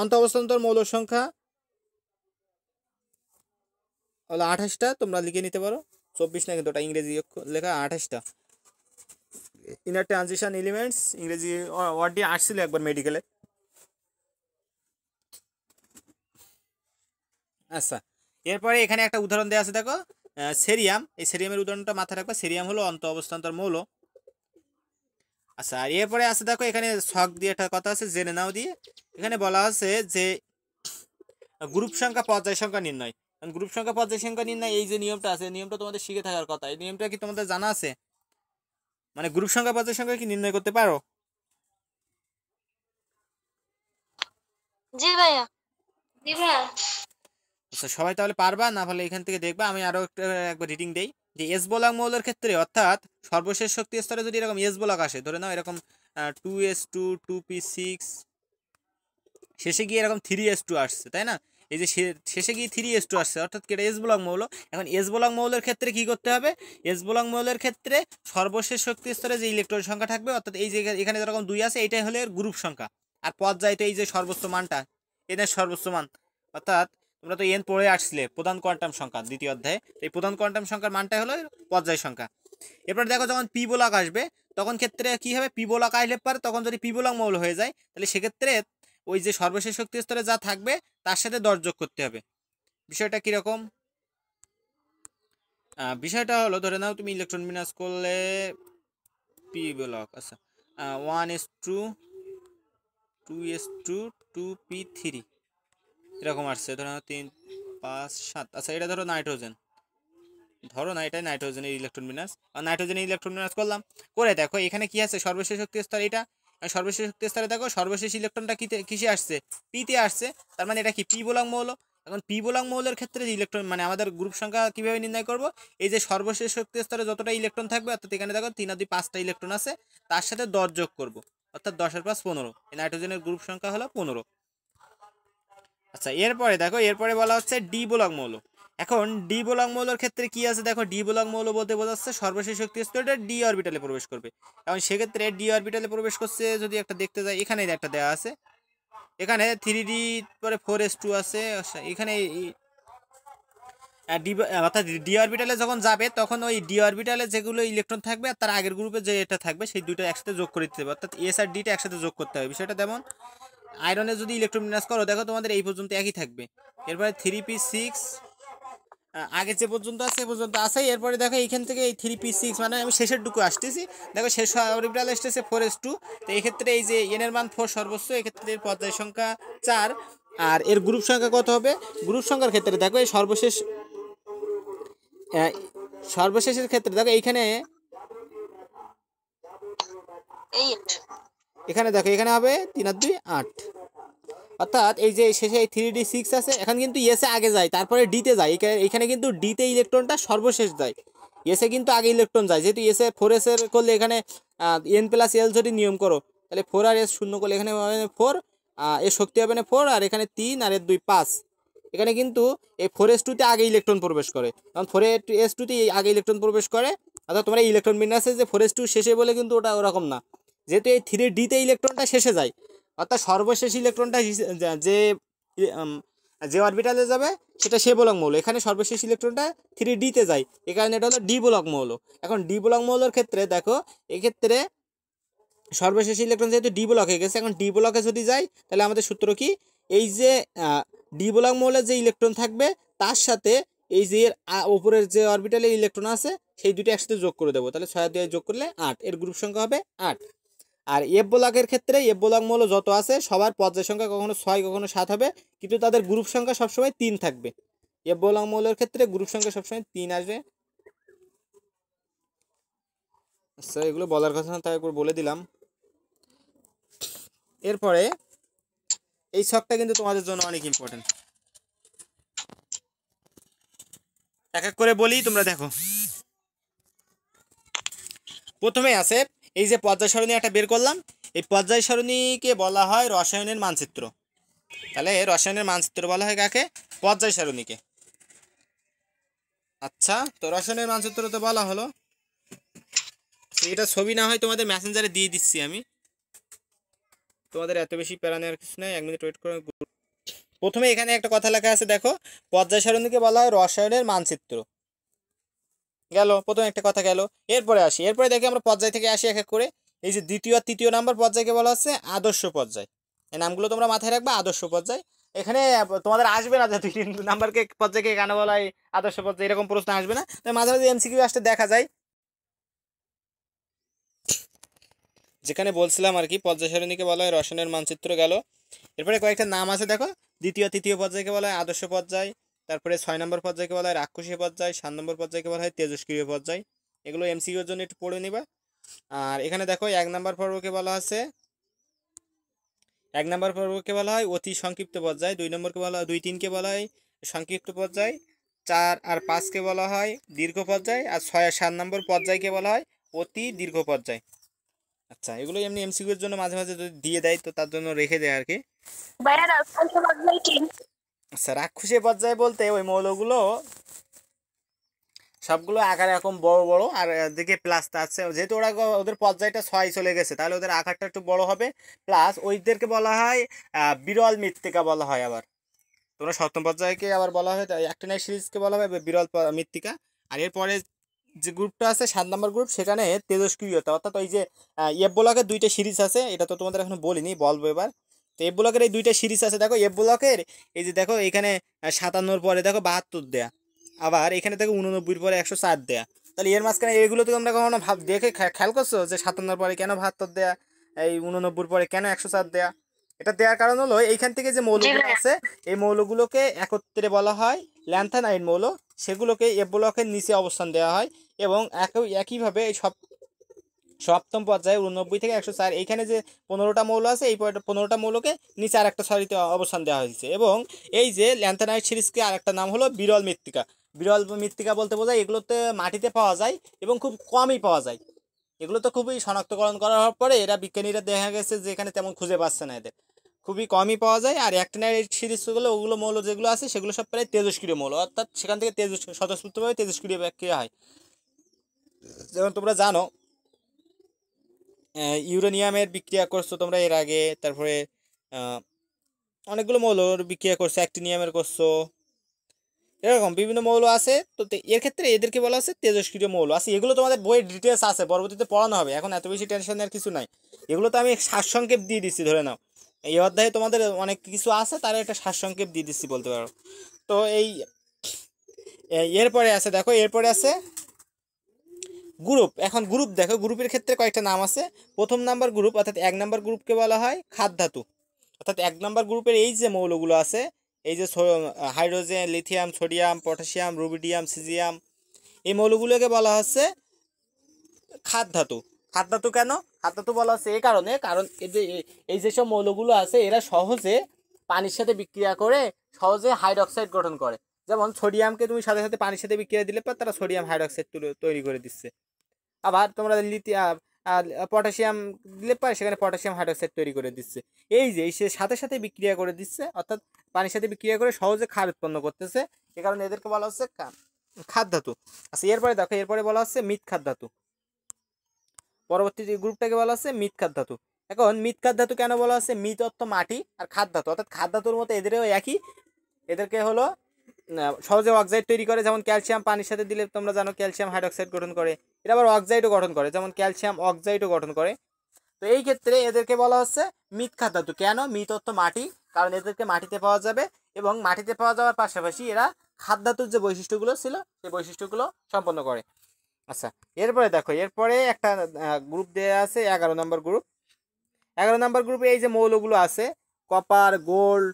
অন্ত অবস্থান্তর মৌল সংখ্যা হলো আঠাশটা তোমরা লিখে নিতে পারো চব্বিশ না কিন্তু ওটা ইংরেজি লেখা আঠাশটা ইনার ট্রানজিশন এলিমেন্টস ইংরেজি ওয়ার্ড আসছিল একবার মেডিকেলে আচ্ছা এরপরে এখানে একটা উদাহরণ দেওয়া আছে দেখো সেরিয়াম এই সেরিয়ামের উদাহরণটা মাথায় রাখবা সেরিয়াম হলো অন্ত অবস্থান্তর মৌল আচ্ছা আর এরপরে আছে দেখো এখানে শখ দিয়ে একটা কথা আছে জেনে নাও দিয়ে এখানে বলা আছে যে গ্রুপ সংখ্যা পর্যায় সংখ্যা নির্ণয় কারণ গ্রুপ সংখ্যা পর্যায় সংখ্যা নির্ণয় এই যে নিয়মটা আছে নিয়মটা তোমাদের শিখে থাকার কথা এই নিয়মটা কি তোমাদের জানা আছে মানে গ্রুপ সংখ্যা পর্যায় সংখ্যা কি নির্ণয় করতে পারো জি ভাইয়া জি ভাইয়া আচ্ছা সবাই তাহলে পারবা না হলে এখান থেকে দেখবা আমি আরো একটা একবার রিডিং দেই যে এস ব্লক মৌলের ক্ষেত্রে অর্থাৎ সর্বশেষ শক্তি স্তরে যদি এরকম এস ব্লক আসে ধরে নাও এরকম two s two two p six শেষে গিয়ে এরকম থ্রি এস টু আসছে তাই না এই যে শেষে গিয়ে থ্রি এস টু আসছে অর্থাৎ এটা এস ব্লক মৌল এখন এস ব্লক মৌলের ক্ষেত্রে কি করতে হবে এস ব্লক মৌলের ক্ষেত্রে সর্বশেষ শক্তি স্তরে যে ইলেকট্রন সংখ্যা থাকবে অর্থাৎ এই যে এখানে যেরকম দুই আছে এটাই হলো গ্রুপ সংখ্যা আর পর্যায়িত এই যে সর্বোচ্চ মানটা এদের সর্বোচ্চ মান অর্থাৎ তোমরা তো এন পড়ে আসলে প্রধান কোয়ান্টাম সংখ্যা দ্বিতীয় অধ্যায় এই প্রধান কোয়ান্টাম সংখ্যার মানটাই হলো পর্যায় সংখ্যা এরপর দেখো যখন পি বোলাক আসবে তখন ক্ষেত্রে কি হবে পি বোলাক আসলে পারে তখন যদি পি বোলাক মৌল হয়ে যায় তাহলে সেক্ষেত্রে ওই যে সর্বশেষ শক্তি স্তরে যা থাকবে তার সাথে দর যোগ করতে হবে বিষয়টা কীরকম বিষয়টা হলো ধরে নাও তুমি ইলেকট্রন বিন্যাস করলে পি ব্লক আচ্ছা one s two two s two two p three এরকম আসছে ধরো তিন পাঁচ সাত আচ্ছা এটা ধরো নাইট্রোজেন ধরো না এটাই নাইট্রোজেনের ইলেকট্রন বিন্যাস আর নাইট্রোজেনের ইলেকট্রন বিন্যাস করলাম করে দেখো এখানে কি আছে সর্বশেষ শক্তি স্তর এটা সর্বশেষ শক্তি স্তরে দেখো সর্বশেষ ইলেকট্রনটা কীতে কিসে আসছে পিতে আসছে তার মানে এটা কি পি বলাং মৌল এখন পি বলাং মৌলের ক্ষেত্রে যে ইলেকট্রন মানে আমাদের গ্রুপ সংখ্যা কীভাবে নির্ণয় করব এই যে সর্বশেষ শক্তি স্তরে যতটা ইলেকট্রন থাকবে অর্থাৎ এখানে দেখো তিন আর পাঁচটা ইলেকট্রন আছে তার সাথে দশ যোগ করব অর্থাৎ দশের পাঁচ পনেরো এই নাইট্রোজেনের গ্রুপ সংখ্যা হলো পনেরো আচ্ছা এরপরে দেখো এরপরে বলা হচ্ছে ডি বোলক মৌল এখন ডি বোলক মৌলের ক্ষেত্রে কি আছে দেখো ডি বোলক মৌল বলতে বোঝাচ্ছে সর্বশেষ শক্তি স্তরটা ডি অরবিটালে প্রবেশ করবে এবং সেক্ষেত্রে ডি অরবিটালে প্রবেশ করছে যদি একটা দেখতে যাই এখানে একটা দেওয়া আছে এখানে থ্রি আচ্ছা, ডি পরে ফোর এস টু আছে এখানে ডি অর্থাৎ ডি অরবিটালে যখন যাবে তখন ওই ডি অরবিটালে যেগুলো ইলেকট্রন থাকবে আর তার আগের গ্রুপে যে এটা থাকবে সেই দুটো একসাথে যোগ করে দিতে হবে অর্থাৎ এস আর ডিটা একসাথে যোগ করতে হবে বিষয়টা তেমন আয়রনে যদি ইলেকট্রোমিনাস করো দেখো তোমাদের এই পর্যন্ত একই থাকবে এরপরে থ্রি পি সিক্স আগে যে পর্যন্ত আছে পর্যন্ত আছে এরপরে দেখো এইখান থেকে এই থ্রি পি সিক্স মানে আমি শেষের টুকু আসতেছি দেখো শেষ অরিবিটাল এসতেছে ফোর এস টু তো এক্ষেত্রে এই যে এনের মান ফোর সর্বোচ্চ এক্ষেত্রে পর্যায় সংখ্যা চার আর এর গ্রুপ সংখ্যা কত হবে গ্রুপ সংখ্যার ক্ষেত্রে দেখো এই সর্বশেষ সর্বশেষের ক্ষেত্রে দেখো এইখানে এইট এখানে দেখো এখানে হবে তিন আর দুই আট অর্থাৎ এই যে শেষে এই থ্রি ডি সিক্স আছে এখন কিন্তু e এসে আগে যায় তারপরে ডিতে যায় এখানে কিন্তু ডিতে ইলেকট্রনটা সর্বশেষ যায় e এসে কিন্তু আগে ইলেকট্রন যায় যেহেতু ইয়েসে e ফোর এর করলে এখানে এন প্লাস এল যদি নিয়ম করো তাহলে ফোর আর এস শূন্য করলে এখানে ফোর এর শক্তি হবে না ফোর আর এখানে তিন আর এর দুই পাঁচ এখানে কিন্তু এই ফোর এস টুতে আগে ইলেকট্রন প্রবেশ করে কারণ ফোর এস টুতে আগে ইলেকট্রন প্রবেশ করে অর্থাৎ তোমরা ইলেকট্রন বিন্যাসে যে ফোর এস টু শেষে বলে কিন্তু ওটা ওরকম না যেহেতু এই থ্রি ডিতে ইলেকট্রনটা শেষে যায় অর্থাৎ সর্বশেষ ইলেকট্রনটা যে যে অরবিটালে যাবে সেটা সে বলক মৌল এখানে সর্বশেষ ইলেকট্রনটা থ্রি ডিতে যায় এ কারণে এটা হলো ডি ব্লক মৌল এখন ডি বলক মৌলের ক্ষেত্রে দেখো এক্ষেত্রে সর্বশেষ ইলেকট্রন যেহেতু ডি ব্লক হয়ে গেছে এখন ডি ব্লকে যদি যাই তাহলে আমাদের সূত্র কি এই যে ডি ব্লক মৌলের যে ইলেকট্রন থাকবে তার সাথে এই যে এর ওপরের যে অরবিটালে ইলেকট্রন আছে সেই দুটি একসাথে যোগ করে দেবো তাহলে ছয় দুই যোগ করলে আট এর গ্রুপ সংখ্যা হবে আট আর এফ ব্লকের ক্ষেত্রে এফ ব্লক মৌল যত আছে সবার পর্যায় সংখ্যা কখনো ছয় কখনো সাত হবে কিন্তু তাদের গ্রুপ সংখ্যা সবসময় তিন থাকবে এফ ব্লক মৌলের ক্ষেত্রে গ্রুপ সংখ্যা সবসময় তিন আসবে আচ্ছা এগুলো বলার কথা না তাই বলে দিলাম এরপরে এই শখটা কিন্তু তোমাদের জন্য অনেক ইম্পর্টেন্ট এক এক করে বলি তোমরা দেখো প্রথমে আছে এই যে পর্যায় সারণী একটা বের করলাম এই পর্যায় সরণীকে বলা হয় রসায়নের মানচিত্র তাহলে রসায়নের মানচিত্র বলা হয় কাকে পর্যায় সারণীকে আচ্ছা তো রসায়নের মানচিত্র তো বলা হলো এটা ছবি না হয় তোমাদের মেসেঞ্জারে দিয়ে দিচ্ছি আমি তোমাদের এত বেশি প্যারা নেওয়ার কিছু নাই এক মিনিট ওয়েট করে প্রথমে এখানে একটা কথা লেখা আছে দেখো পর্যায় সারণীকে বলা হয় রসায়নের মানচিত্র গেল প্রথম একটা কথা গেল এরপরে আসি এরপরে দেখি আমরা পর্যায় থেকে আসি এক এক করে এই যে দ্বিতীয় আর তৃতীয় নাম্বার পর্যায়কে বলা হচ্ছে আদর্শ পর্যায় এই নামগুলো তোমরা মাথায় রাখবে আদর্শ পর্যায় এখানে তোমাদের আসবে না যে দুই নাম্বারকে পর্যায়কে কেন বলা হয় আদর্শ পর্যায় এরকম প্রশ্ন আসবে না তাই মাঝে মাঝে এমসিকিউ আসতে দেখা যায় যেখানে বলছিলাম আর কি পর্যায় সারণীকে বলা হয় রসায়নের মানচিত্র গেল এরপরে কয়েকটা নাম আছে দেখো দ্বিতীয় তৃতীয় পর্যায়কে বলা হয় আদর্শ পর্যায় তারপরে ছয় নম্বর পর্যায়কে বলা হয় রাক্ষসী পর্যায় সাত নম্বর পর্যায়কে বলা হয় তেজস্ক্রিয় পর্যায় এগুলো এমসিকিউর জন্য একটু পড়ে নিবা আর এখানে দেখো এক নম্বর পর্বকে বলা আছে এক নম্বর পর্বকে বলা হয় অতি সংক্ষিপ্ত পর্যায় দুই নম্বরকে বলা হয় দুই তিনকে বলা হয় সংক্ষিপ্ত পর্যায় চার আর পাঁচকে বলা হয় দীর্ঘ পর্যায় আর ছয় আর সাত নম্বর পর্যায়কে বলা হয় অতি দীর্ঘ পর্যায় আচ্ছা এগুলো এমনি এমসিকিউর জন্য মাঝে মাঝে যদি দিয়ে দেয় তো তার জন্য রেখে দেয় আর কি আচ্ছা রাক্ষসী পর্যায়ে বলতে ওই মৌলগুলো সবগুলো আকার এরকম বড় বড় আর দিকে প্লাস আছে যেহেতু ওরা ওদের পর্যায়টা ছয় চলে গেছে তাহলে ওদের আকারটা একটু বড় হবে প্লাস ওইদেরকে বলা হয় বিরল মৃত্তিকা বলা হয় আবার তোমরা সপ্তম পর্যায়কে আবার বলা হয় অ্যাক্টিনাইট সিরিজকে বলা হয় বিরল মৃত্তিকা আর এরপরে যে গ্রুপটা আছে সাত নম্বর গ্রুপ সেখানে তেজস্ক্রিয়তা অর্থাৎ ওই যে ইয়ে বলাকে দুইটা সিরিজ আছে এটা তো তোমাদের এখন বলিনি বলবো এবার তো এফ ব্লকের এই দুইটা সিরিজ আছে দেখো এফ ব্লকের এই যে দেখো এখানে সাতান্নর পরে দেখো বাহাত্তর দেয়া আবার এখানে দেখো উননব্বইয়ের পরে একশো চার দেয়া তাহলে এর মাঝখানে এগুলো তো তোমরা কখনো ভাব দেখে খেয়াল করছো যে সাতান্নর পরে কেন বাহাত্তর দেয়া এই উননব্বইয়ের পরে কেন একশো চার দেয়া এটা দেওয়ার কারণ হলো এইখান থেকে যে মৌলগুলো আছে এই মৌলগুলোকে একত্রে বলা হয় ল্যান্থানাইন মৌল সেগুলোকে এ ব্লকের নিচে অবস্থান দেওয়া হয় এবং একই একইভাবে এই সব সপ্তম পর্যায়ে উননব্বই থেকে একশো চার এইখানে যে পনেরোটা মৌল আছে এই পনেরোটা মৌলকে নিচে আর একটা সারিতে অবস্থান দেওয়া হয়েছে এবং এই যে ল্যান্থানাইট সিরিজকে আর একটা নাম হলো বিরল মৃত্তিকা বিরল মৃত্তিকা বলতে বোঝায় এগুলোতে মাটিতে পাওয়া যায় এবং খুব কমই পাওয়া যায় এগুলো তো খুবই শনাক্তকরণ করার পরে এরা বিজ্ঞানীরা দেখা গেছে যে এখানে তেমন খুঁজে পাচ্ছে না এদের খুবই কমই পাওয়া যায় আর অ্যাক্টিনাইট সিরিজগুলো ওগুলো মৌল যেগুলো আছে সেগুলো সব প্রায় তেজস্ক্রিয় মৌল অর্থাৎ সেখান থেকে তেজ স্বতঃস্ফূর্তভাবে তেজস্ক্রিয় ব্যাক্রিয়া হয় যেমন তোমরা জানো ইউরেনিয়ামের বিক্রিয়া করছো তোমরা এর আগে তারপরে অনেকগুলো মৌলর বিক্রিয়া করছো অ্যাক্টিনিয়ামের করছো এরকম বিভিন্ন মৌল আছে তো এর ক্ষেত্রে এদেরকে বলা হচ্ছে তেজস্ক্রিয় মৌল আছে আচ্ছা, এগুলো তোমাদের বইয়ের ডিটেলস আছে পরবর্তীতে পড়ানো হবে এখন এত বেশি টেনশনের কিছু নাই এগুলো তো আমি সারসংক্ষেপ দিয়ে দিচ্ছি ধরে নাও এই অধ্যায়ে তোমাদের অনেক কিছু আছে তারা একটা সারসংক্ষেপ দিয়ে দিচ্ছি বলতে পারো তো এই এরপরে আছে দেখো এরপরে আছে গ্রুপ এখন গ্রুপ দেখো গ্রুপের ক্ষেত্রে কয়েকটা নাম আছে প্রথম নাম্বার গ্রুপ অর্থাৎ এক নাম্বার গ্রুপকে বলা হয় খাদ ধাতু অর্থাৎ এক নাম্বার গ্রুপের এই যে মৌলগুলো আছে এই যে hydrogen lithium sodium potassium rubidium caesium এই মৌলগুলোকে বলা হচ্ছে খাদ ধাতু খাদ ধাতু কেন খাদ ধাতু বলা হচ্ছে এই কারণে কারণ এই যেসব মৌলগুলো আছে এরা সহজে পানির সাথে বিক্রিয়া করে সহজে হাইড্রক্সাইড গঠন করে যেমন সোডিয়ামকে তুমি সাথে সাথে পানির সাথে বিক্রিয়া দিলে পর তারা সোডিয়াম হাইড্রক্সাইড তৈরি করে দিচ্ছে আবার তোমরা লিথিয়াম পটাশিয়াম দিলে পারে সেখানে পটাশিয়াম হাইড্রোক্সাইড তৈরি করে দিচ্ছে এই যে সে সাথে সাথে বিক্রিয়া করে দিচ্ছে অর্থাৎ পানির সাথে বিক্রিয়া করে সহজে ক্ষার উৎপন্ন করতেছে এ কারণে এদেরকে বলা হচ্ছে খাদ্যাতু আচ্ছা এরপরে দেখো এরপরে বলা হচ্ছে মিথ খাদ্যাতু পরবর্তী যে গ্রুপটাকে বলা হচ্ছে মিথ খাদ্যাতু এখন মিথ খাদ্যাতু কেন বলা হচ্ছে মিত অর্থ মাটি আর খাদ্যাতু অর্থাৎ খাদ্যাতুর মতো এদেরও একই এদেরকে হলো সহজে অক্সাইড তৈরি করে যেমন ক্যালসিয়াম পানির সাথে দিলে তোমরা জানো ক্যালসিয়াম হাইড্রোক্সাইড গঠন করে এটা আবার অক্সাইডও গঠন করে যেমন ক্যালসিয়াম অক্সাইডও গঠন করে তো এই ক্ষেত্রে এদেরকে বলা হচ্ছে মিথ্যা ধাতু কেন মিতত্ব মাটি কারণ এদেরকে মাটিতে পাওয়া যাবে এবং মাটিতে পাওয়া যাওয়ার পাশাপাশি এরা খাদ্যাতুর যে বৈশিষ্ট্যগুলো ছিল সেই বৈশিষ্ট্যগুলো সম্পন্ন করে আচ্ছা এরপরে দেখো এরপরে একটা গ্রুপ দেওয়া আছে এগারো নম্বর গ্রুপ এগারো নম্বর গ্রুপে এই যে মৌলগুলো আছে কপার গোল্ড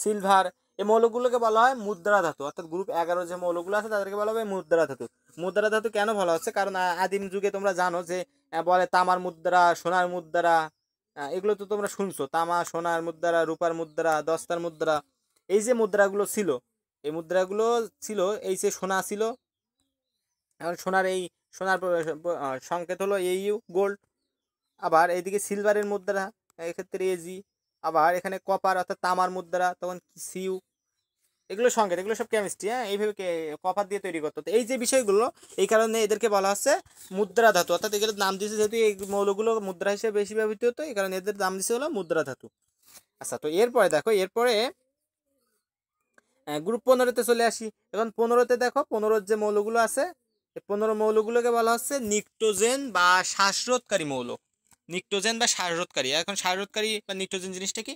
সিলভার এই মৌলগুলোকে বলা হয় মুদ্রা ধাতু অর্থাৎ গ্রুপ এগারো যে মৌলগুলো আছে তাদেরকে বলা হয় মুদ্রা ধাতু মুদ্রা ধাতু কেন বলা হচ্ছে কারণ আদিম যুগে তোমরা জানো যে বলে তামার মুদ্রা সোনার মুদ্রা এগুলো তো তোমরা শুনছো তামা সোনার মুদ্রা রূপার মুদ্রা দস্তার মুদ্রা এই যে মুদ্রাগুলো ছিল এই মুদ্রাগুলো ছিল এই যে সোনা ছিল এখন সোনার এই সোনার সংকেত হলো এই গোল্ড আবার এইদিকে সিলভারের মুদ্রা এক্ষেত্রে এজি আবার এখানে কপার অর্থাৎ তামার মুদ্রা তখন সিউ এগুলো সংকেত এগুলো সব কেমিস্ট্রি হ্যাঁ এইভাবে কপার দিয়ে তৈরি করতো এই যে বিষয়গুলো এই কারণে এদেরকে বলা হচ্ছে মুদ্রা ধাতু অর্থাৎ এগুলো নাম দিয়েছে যেহেতু এই মৌলগুলো মুদ্রা হিসেবে বেশি ব্যবহৃত হতো এই কারণে এদের নাম দিয়েছে হলো মুদ্রা ধাতু আচ্ছা তো এরপরে দেখো এরপরে গ্রুপ পনেরোতে চলে আসি এখন পনেরোতে দেখো পনেরোর যে মৌলগুলো আছে পনেরো মৌলগুলোকে বলা হচ্ছে নিক্টোজেন বা শ্বাসরোধকারী মৌল নিট্রোজেন বা সাররোধকারী এখন সাররোধকারী বা নিট্রোজেন জিনিসটা কি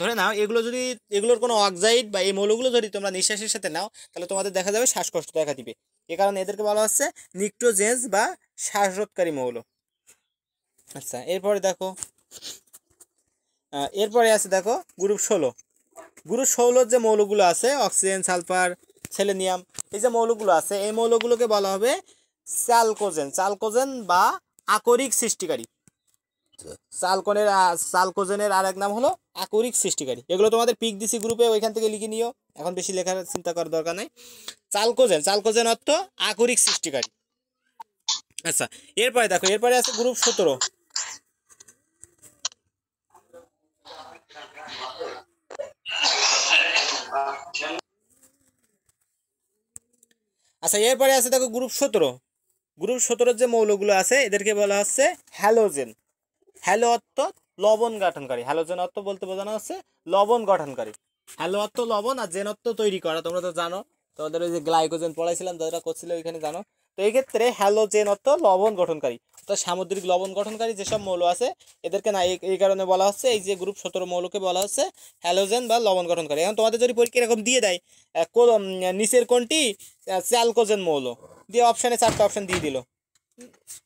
ধরে নাও এগুলো যদি এগুলোর কোনো অক্সাইড বা এই মৌলগুলো যদি তোমরা নিঃশ্বাসের সাথে নাও তাহলে তোমাদের দেখা যাবে শ্বাসকষ্ট দেখা দিবে এ কারণে এদেরকে বলা হচ্ছে নিট্রোজেন্স বা শ্বাসরোধকারী মৌল আচ্ছা এরপরে দেখো এরপরে আছে দেখো গ্রুপ ষোলো গ্রুপ ষোলোর যে মৌলগুলো আছে অক্সিজেন সালফার সেলেনিয়াম এই যে মৌলগুলো আছে এই মৌলগুলোকে বলা হবে চালকোজেন চালকোজেন বা আকরিক সৃষ্টিকারী সালকনের সালকোজেনের আর এক নাম হলো অ্যাকুরিক সৃষ্টিকারী এগুলো তোমাদের পিক দিসি গ্রুপে ওইখান থেকে লিখে নিও এখন বেশি লেখার চিন্তা করার দরকার নাই সালকোজেন সালকোজেন অর্থ অ্যাকুরিক সৃষ্টিকারী আচ্ছা এরপরে দেখো এরপরে আছে গ্রুপ সতেরো আচ্ছা এরপরে আছে দেখো গ্রুপ সতেরো গ্রুপ সতেরোর যে মৌলগুলো আছে এদেরকে বলা হচ্ছে হ্যালোজেন হ্যালো অর্থ লবণ গঠনকারী হ্যালোজেন অর্থ বলতে বোঝানো হচ্ছে লবণ গঠনকারী হ্যালো অর্থ লবণ আর জেন অর্থ তৈরি করা তোমরা তো জানো তোমাদের ওই যে গ্লাইকোজেন পড়াইছিলাম যারা করছিল ওইখানে জানো তো এই ক্ষেত্রে হ্যালোজেন অর্থ লবণ গঠনকারী তো সামুদ্রিক লবণ গঠনকারী যেসব মৌল আছে এদেরকে না এই কারণে বলা হচ্ছে এই যে গ্রুপ সতেরো মৌলকে বলা হচ্ছে হ্যালোজেন বা লবণ গঠনকারী এখন তোমাদের যদি পরীক্ষা এরকম দিয়ে দেয় নিচের কোনটি স্যালকোজেন মৌল দিয়ে অপশানে চারটা অপশান দিয়ে দিল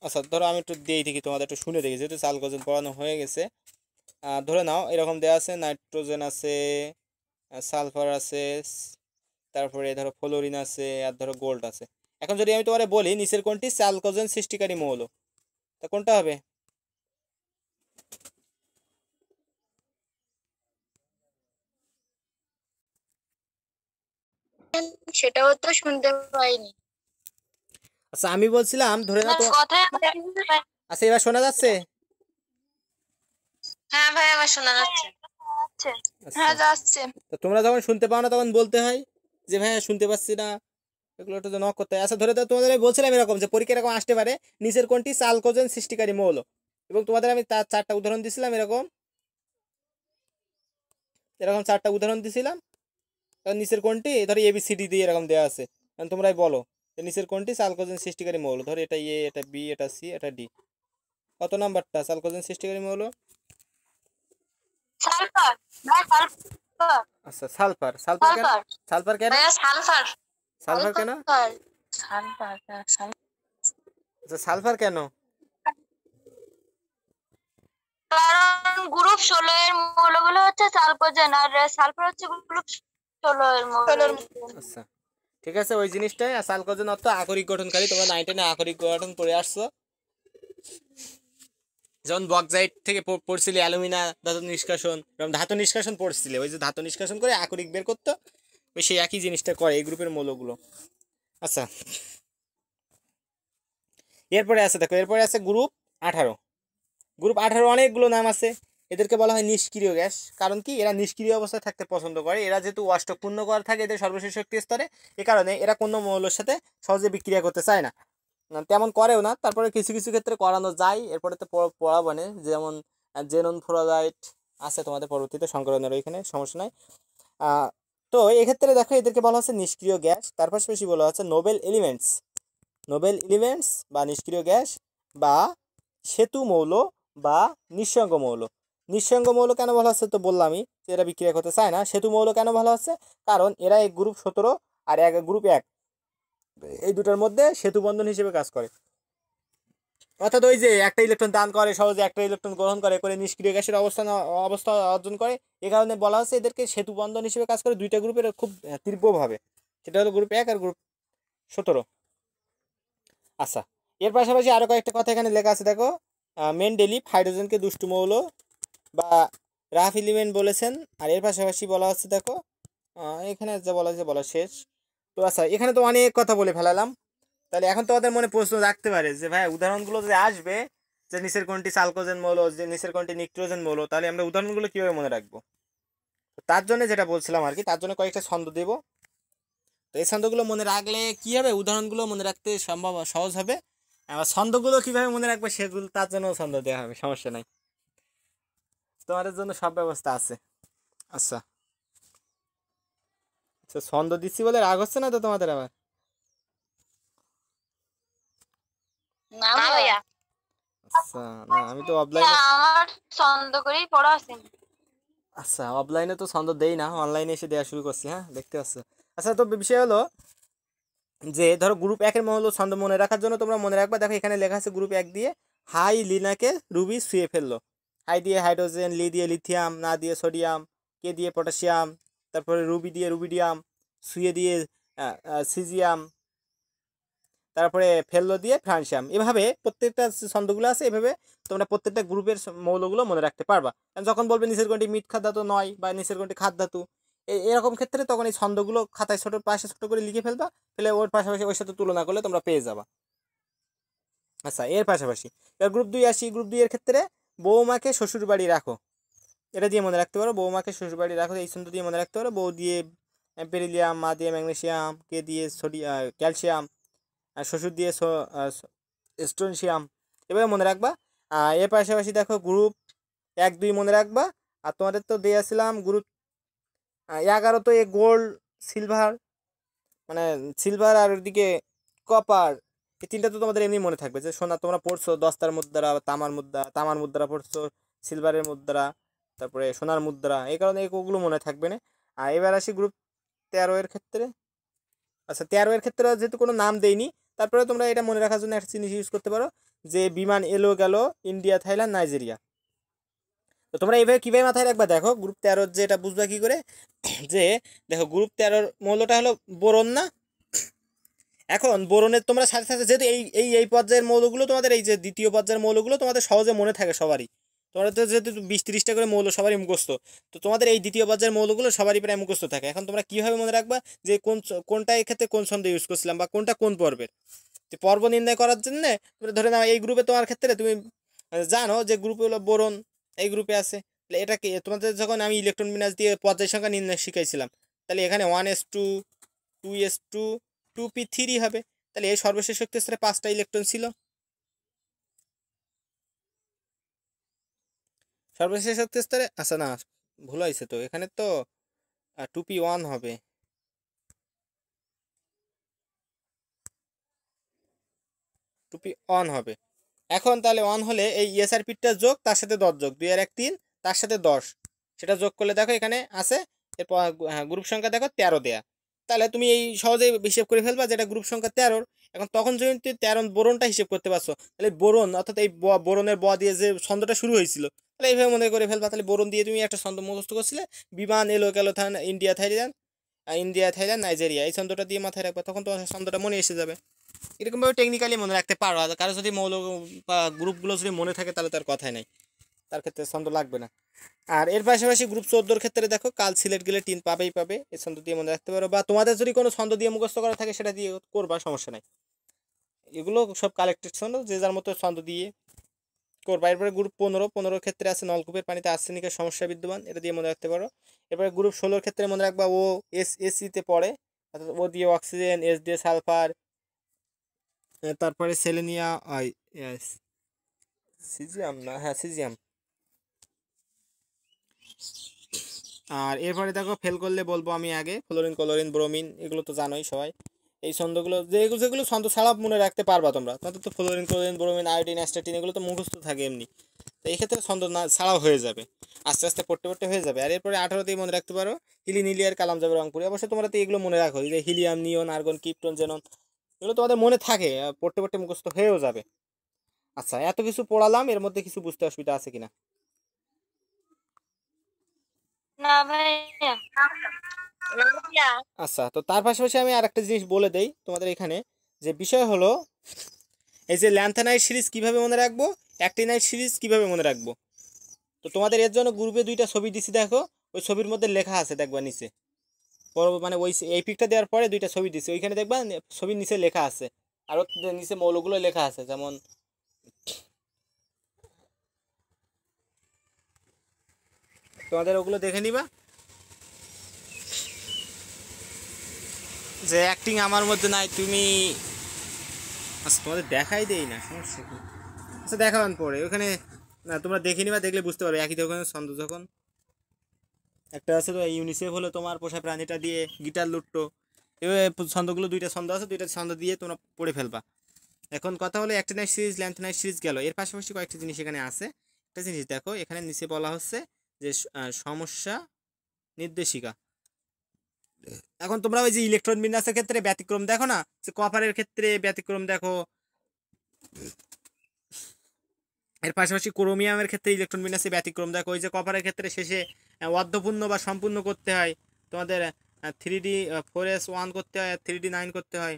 আচ্ছা ধরো আমি একটু দিয়েই দেখি তোমাদের একটু শুনে দেখি যেহেতু চাল পড়ানো হয়ে গেছে ধরে নাও এরকম দেওয়া আছে নাইট্রোজেন আছে সালফার আছে তারপরে ধরো ফ্লোরিন আছে আর ধরো গোল্ড আছে এখন যদি আমি তোমার বলি নিচের কোনটি চালকোজেন সৃষ্টিকারী মৌল তা কোনটা হবে সেটাও তো শুনতে পাইনি আচ্ছা আমি বলছিলাম ধরে না তো আচ্ছা এবার শোনা যাচ্ছে হ্যাঁ ভাই আমার শোনা যাচ্ছে আচ্ছা। আচ্ছা। হ্যাঁ তোমরা যখন শুনতে পাও না তখন বলতে হয় যে ভাই শুনতে পাচ্ছি না এগুলো একটু নক করতে আচ্ছা ধরে তো তোমাদের বলছিলাম এরকম যে পরীক্ষা এরকম আসতে পারে নিচের কোনটি সালকোজেন সৃষ্টিকারী মৌল এবং তোমাদের আমি তার চারটা উদাহরণ দিছিলাম এরকম এরকম চারটা উদাহরণ দিছিলাম নিচের কোনটি ধরো এবিসিডি দিয়ে এরকম দেওয়া আছে তোমরাই বলো নিচের কোনটি সালকোজেন সৃষ্টিকারী মৌল ধর এটা এ এটা বি এটা সি এটা ডি কত নাম্বারটা সালকোজেন সৃষ্টিকারী মৌল আচ্ছা সালফার কেন কারণ গ্রুপ মৌলগুলো হচ্ছে সালকোজেন আর সালফার হচ্ছে মৌল আচ্ছা ঠিক আছে ওই জিনিসটাই আর সালকোজন অর্থ আকরিক গঠনকারী তোমরা নাইন আকরিক গঠন পড়ে আসছো যেমন বক্সাইট থেকে পড়ছিলে অ্যালুমিনা ধাতু নিষ্কাশন এবং ধাতু নিষ্কাশন পড়ছিলে ওই যে ধাতু নিষ্কাশন করে আকরিক বের করতো ওই সেই একই জিনিসটা করে এই গ্রুপের মৌলগুলো আচ্ছা এরপরে আছে দেখো এরপরে আছে গ্রুপ আঠারো গ্রুপ আঠারো অনেকগুলো নাম আছে এদেরকে বলা হয় নিষ্ক্রিয় গ্যাস কারণ কি এরা নিষ্ক্রিয় অবস্থায় থাকতে পছন্দ করে এরা যেহেতু অষ্টক পূর্ণ করা থাকে এদের সর্বশেষ শক্তি স্তরে এ কারণে এরা কোনো মৌলের সাথে সহজে বিক্রিয়া করতে চায় না তেমন করেও না তারপরে কিছু কিছু ক্ষেত্রে করানো যায় এরপরে তো পড়া বনে যেমন জেনন ফ্লোরাইড আছে তোমাদের পরবর্তীতে সংকলনের ওইখানে সমস্যা নাই তো এক্ষেত্রে দেখো এদেরকে বলা হচ্ছে নিষ্ক্রিয় গ্যাস তার পাশাপাশি বলা হচ্ছে নোবেল এলিমেন্টস নোবেল এলিমেন্টস বা নিষ্ক্রিয় গ্যাস বা সেতু মৌল বা নিঃসঙ্গ মৌল নিঃসঙ্গ মৌল কেন ভালো আছে তো বললামই যে এরা বিক্রিয়া করতে চায় না সেতু মৌল কেন ভালো আছে কারণ এরা এক গ্রুপ সতেরো আর এক গ্রুপ এক এই দুটার মধ্যে সেতু বন্ধন হিসেবে কাজ করে অর্থাৎ ওই যে একটা ইলেকট্রন দান করে সহজে একটা ইলেকট্রন গ্রহণ করে করে নিষ্ক্রিয় গ্যাসের অবস্থান অবস্থা অর্জন করে এ কারণে বলা হচ্ছে এদেরকে সেতু বন্ধন হিসেবে কাজ করে দুইটা গ্রুপের খুব তীব্রভাবে সেটা হলো গ্রুপ এক আর গ্রুপ সতেরো আচ্ছা এর পাশাপাশি আরও কয়েকটা কথা এখানে লেখা আছে দেখো মেন্ডেলিপ হাইড্রোজেনকে দুষ্টু মৌল বা রাফ ইলিমেন্ট বলেছেন আর এর পাশাপাশি বলা হচ্ছে দেখো এখানে যা বলা হচ্ছে বলা শেষ তো আচ্ছা এখানে তো অনেক কথা বলে ফেলালাম তাহলে এখন তোমাদের মনে প্রশ্ন রাখতে পারে যে ভাই উদাহরণগুলো যে আসবে যে নিচের কোনটি সালকোজেন বলো যে নিচের কোনটি নিক্ট্রোজেন বলো তাহলে আমরা উদাহরণগুলো কীভাবে মনে রাখবো তার জন্য যেটা বলছিলাম আর কি তার জন্য কয়েকটা ছন্দ দেব তো এই ছন্দগুলো মনে রাখলে কী হবে উদাহরণগুলো মনে রাখতে সম্ভব সহজ হবে আবার ছন্দগুলো কীভাবে মনে রাখবে সেগুলো তার জন্য ছন্দ দেওয়া হবে সমস্যা নাই তোমাদের জন্য সব ব্যবস্থা আছে আচ্ছা আচ্ছা ছন্দ দিচ্ছি বলে রাগ হচ্ছে না তো তোমাদের আবার অফলাইনে আচ্ছা, আচ্ছা, তো ছন্দ দেই না অনলাইনে এসে দেওয়া শুরু করছি হ্যাঁ দেখতে আচ্ছা তো বিষয় হলো যে ধরো গ্রুপ ছন্দ মনে রাখার জন্য তোমরা মনে দেখো এখানে লেখা আছে গ্রুপ এক দিয়ে হাই লিনাকে রুবি শুয়ে ফেললো হাই দিয়ে হাইড্রোজেন লি দিয়ে লিথিয়াম না দিয়ে সোডিয়াম কে দিয়ে পটাশিয়াম তারপরে রুবি দিয়ে রুবিডিয়াম সুয়ে দিয়ে সিজিয়াম তারপরে ফেললো দিয়ে ফ্রান্সিয়াম এভাবে প্রত্যেকটা ছন্দগুলো আছে এভাবে তোমরা প্রত্যেকটা গ্রুপের মৌলগুলো মনে রাখতে পারবা যখন বলবে নিচের কোনটি মিট খাদ্যাতু নয় বা নিচের কোনটি খাদ্যাতু এরকম ক্ষেত্রে তখন এই ছন্দগুলো খাতায় ছোটো পাশে ছোটো করে লিখে ফেলবা ফেলে ওর পাশাপাশি ওর সাথে তুলনা করলে তোমরা পেয়ে যাবা আচ্ছা এর পাশাপাশি এবার গ্রুপ দুই আসি গ্রুপ দুই এর ক্ষেত্রে বৌমাকে শ্বশুরবাড়ি রাখো এটা দিয়ে মনে রাখতে পারো বৌমাকে শ্বশুরবাড়ি রাখো এই ছন্দ দিয়ে মনে রাখতে পারো বউ দিয়ে পেরিলিয়াম মা দিয়ে ম্যাগনেশিয়াম কে দিয়ে সোডিয়াম ক্যালসিয়াম শ্বশুর দিয়ে স্টোনশিয়াম এভাবে মনে রাখবা এর পাশাপাশি দেখো গ্রুপ এক দুই মনে রাখবা আর তোমাদের তো দিয়েছিলাম গ্রুপ এগারো তো এ গোল্ড সিলভার মানে সিলভার আর ওদিকে কপার এই তিনটা তো তোমাদের এমনি মনে থাকবে যে সোনা তোমরা পড়ছো দস্তার মুদ্রা তামার মুদ্রা তামার মুদ্রা পড়ছো সিলভারের মুদ্রা তারপরে সোনার মুদ্রা এই কারণে ওগুলো মনে থাকবে না আর এবার আসি গ্রুপ তেরো এর ক্ষেত্রে আচ্ছা তেরো এর ক্ষেত্রে যেহেতু কোনো নাম দেয়নি তারপরে তোমরা এটা মনে রাখার জন্য একটা জিনিস ইউজ করতে পারো যে বিমান এলো গেল ইন্ডিয়া থাইল্যান্ড নাইজেরিয়া তো তোমরা এইভাবে কীভাবে মাথায় রাখবা দেখো গ্রুপ তেরোর যে এটা বুঝবা কী করে যে দেখো গ্রুপ তেরোর মৌলটা হলো বোরন না এখন বোরনের তোমরা সাথে সাথে যেহেতু এই এই এই পর্যায়ের মৌলগুলো তোমাদের এই যে দ্বিতীয় পর্যায়ের মৌলগুলো তোমাদের সহজে মনে থাকে সবারই তোমরা তো যেহেতু বিশ তিরিশটা করে মৌল সবারই মুখস্ত তো তোমাদের এই দ্বিতীয় পর্যায়ের মৌলগুলো সবারই প্রায় মুখস্থ থাকে এখন তোমরা কীভাবে মনে রাখবা যে কোন কোনটা এক্ষেত্রে কোন ছন্দ ইউজ করছিলাম বা কোনটা কোন পর্বের তো পর্ব নির্ণয় করার জন্যে তোমরা ধরে নাও এই গ্রুপে তোমার ক্ষেত্রে তুমি জানো যে গ্রুপে হলো বোরন এই গ্রুপে আছে এটা কি তোমাদের যখন আমি ইলেকট্রন বিন্যাস দিয়ে পর্যায় সংখ্যা নির্ণয় শিখাইছিলাম তাহলে এখানে one s two two s two two p three হবে তাহলে এই সর্বশেষ শক্তি স্তরে পাঁচটা ইলেকট্রন ছিল সর্বশেষ শক্তি স্তরে আচ্ছা না ভুল হয়েছে তো এখানে তো টু পি ওয়ান হবে টুপি অন হবে এখন তাহলে অন হলে এই ইএসআরপিটা যোগ তার সাথে দশ যোগ দুই আর এক তিন তার সাথে দশ সেটা যোগ করলে দেখো এখানে আছে এরপর গ্রুপ সংখ্যা দেখো তেরো দেয়া তাহলে তুমি এই সহজেই হিসেব করে ফেলবা যেটা গ্রুপ সংখ্যা তেরোর এখন তখন যদি তুমি তেরো বোরনটা হিসেব করতে পারছো তাহলে বোরন অর্থাৎ এই বোরনের ব দিয়ে যে ছন্দটা শুরু হয়েছিল তাহলে এইভাবে মনে করে ফেলবা তাহলে বোরন দিয়ে তুমি একটা ছন্দ মুখস্থ করছিলে বিমান এলো গেলো থান India Thailand India Thailand Nigeria এই ছন্দটা দিয়ে মাথায় রাখবা তখন তোমার ছন্দটা মনে এসে যাবে এরকমভাবে টেকনিক্যালি মনে রাখতে পারো আর কারো যদি মৌল বা গ্রুপগুলো যদি মনে থাকে তাহলে তার কথাই নাই তার ক্ষেত্রে ছন্দ লাগবে না আর এর পাশাপাশি গ্রুপ চোদ্দোর ক্ষেত্রে দেখো কাল সিলেট গেলে টিন পাবেই পাবে এ ছন্দ দিয়ে মনে রাখতে পারো বা তোমাদের যদি কোনো ছন্দ দিয়ে মুখস্থ করা থাকে সেটা দিয়ে করবা সমস্যা নাই এগুলো সব কালেক্টেড ছন্দ যে যার মতো ছন্দ দিয়ে করবা এরপরে গ্রুপ পনেরো পনেরো ক্ষেত্রে আছে নলকূপের পানিতে আর্সেনিকের সমস্যা বিদ্যমান এটা দিয়ে মনে রাখতে পারো এরপরে গ্রুপ ষোলোর ক্ষেত্রে মনে রাখবা ও এস এসিতে e পড়ে অর্থাৎ ও দিয়ে অক্সিজেন এস দিয়ে সালফার তারপরে সেলেনিয়া সিজিয়াম না হ্যাঁ সিজিয়াম আর এরপরে দেখো ফেল করলে বলবো আমি আগে ফ্লোরিন কলোরিন ব্রোমিন এগুলো তো জানোই সবাই এই ছন্দগুলো যেগুলো যেগুলো ছন্দ ছাড়া মনে রাখতে পারবা তোমরা তোমাদের তো fluorine chlorine bromine iodine astatine এগুলো তো মুখস্থ থাকে এমনি তো এই ক্ষেত্রে ছন্দ না ছাড়াও হয়ে যাবে আস্তে আস্তে পড়তে পড়তে হয়ে যাবে আর এরপরে আঠারোতেই মনে রাখতে পারো হিলিন হিলিয়ার কালাম যাবে রংপুরে অবশ্যই তোমরা তো এগুলো মনে রাখো যে helium neon argon krypton xenon এগুলো তোমাদের মনে থাকে পড়তে পড়তে মুখস্থ হয়েও যাবে আচ্ছা এত কিছু পড়ালাম এর মধ্যে কিছু বুঝতে অসুবিধা আছে কিনা আচ্ছা তো তার পাশাপাশি আমি আর একটা জিনিস বলে দেই তোমাদের এখানে যে বিষয় হলো এই যে ল্যান্থানাইট সিরিজ কিভাবে মনে রাখবো অ্যাক্টিনাইট সিরিজ কিভাবে মনে রাখবো তো তোমাদের এর জন্য গ্রুপে দুইটা ছবি দিছি দেখো ওই ছবির মধ্যে লেখা আছে দেখবা নিচে পর মানে ওই এই পিকটা দেওয়ার পরে দুইটা ছবি দিছি ওইখানে দেখবা ছবির নিচে লেখা আছে আরও নিচে মৌলগুলো লেখা আছে যেমন তোমাদের ওগুলো দেখে নিবা যে অ্যাক্টিং আমার মধ্যে নাই তুমি আচ্ছা তোমাদের দেখাই দেই না সমস্যা কি আচ্ছা দেখাবেন পরে ওখানে না তোমরা দেখে নিবা দেখলে বুঝতে পারবে একই দোকানে ছন্দ যখন একটা আছে তো ইউনিসেফ হলো তোমার পোষা প্রাণীটা দিয়ে গিটার লুট্টো এভাবে ছন্দগুলো দুইটা ছন্দ আছে দুইটা ছন্দ দিয়ে তোমরা পড়ে ফেলবা এখন কথা হলো একটা নাইট সিরিজ ল্যান্থ নাইট সিরিজ গেল এর পাশাপাশি কয়েকটি জিনিস এখানে আছে একটা জিনিস দেখো এখানে নিচে বলা হচ্ছে যে সমস্যা নির্দেশিকা এখন তোমরা ওই যে ইলেকট্রন বিন্যাসের ক্ষেত্রে ব্যতিক্রম দেখো না যে কপারের ক্ষেত্রে ব্যতিক্রম দেখো এর পাশাপাশি ক্রোমিয়ামের ক্ষেত্রে ইলেকট্রন বিন্যাসে ব্যতিক্রম দেখো ওই যে কপারের ক্ষেত্রে শেষে অর্ধপূর্ণ বা সম্পূর্ণ করতে হয় তোমাদের three d four s one করতে হয় আর থ্রি ডি নাইন করতে হয়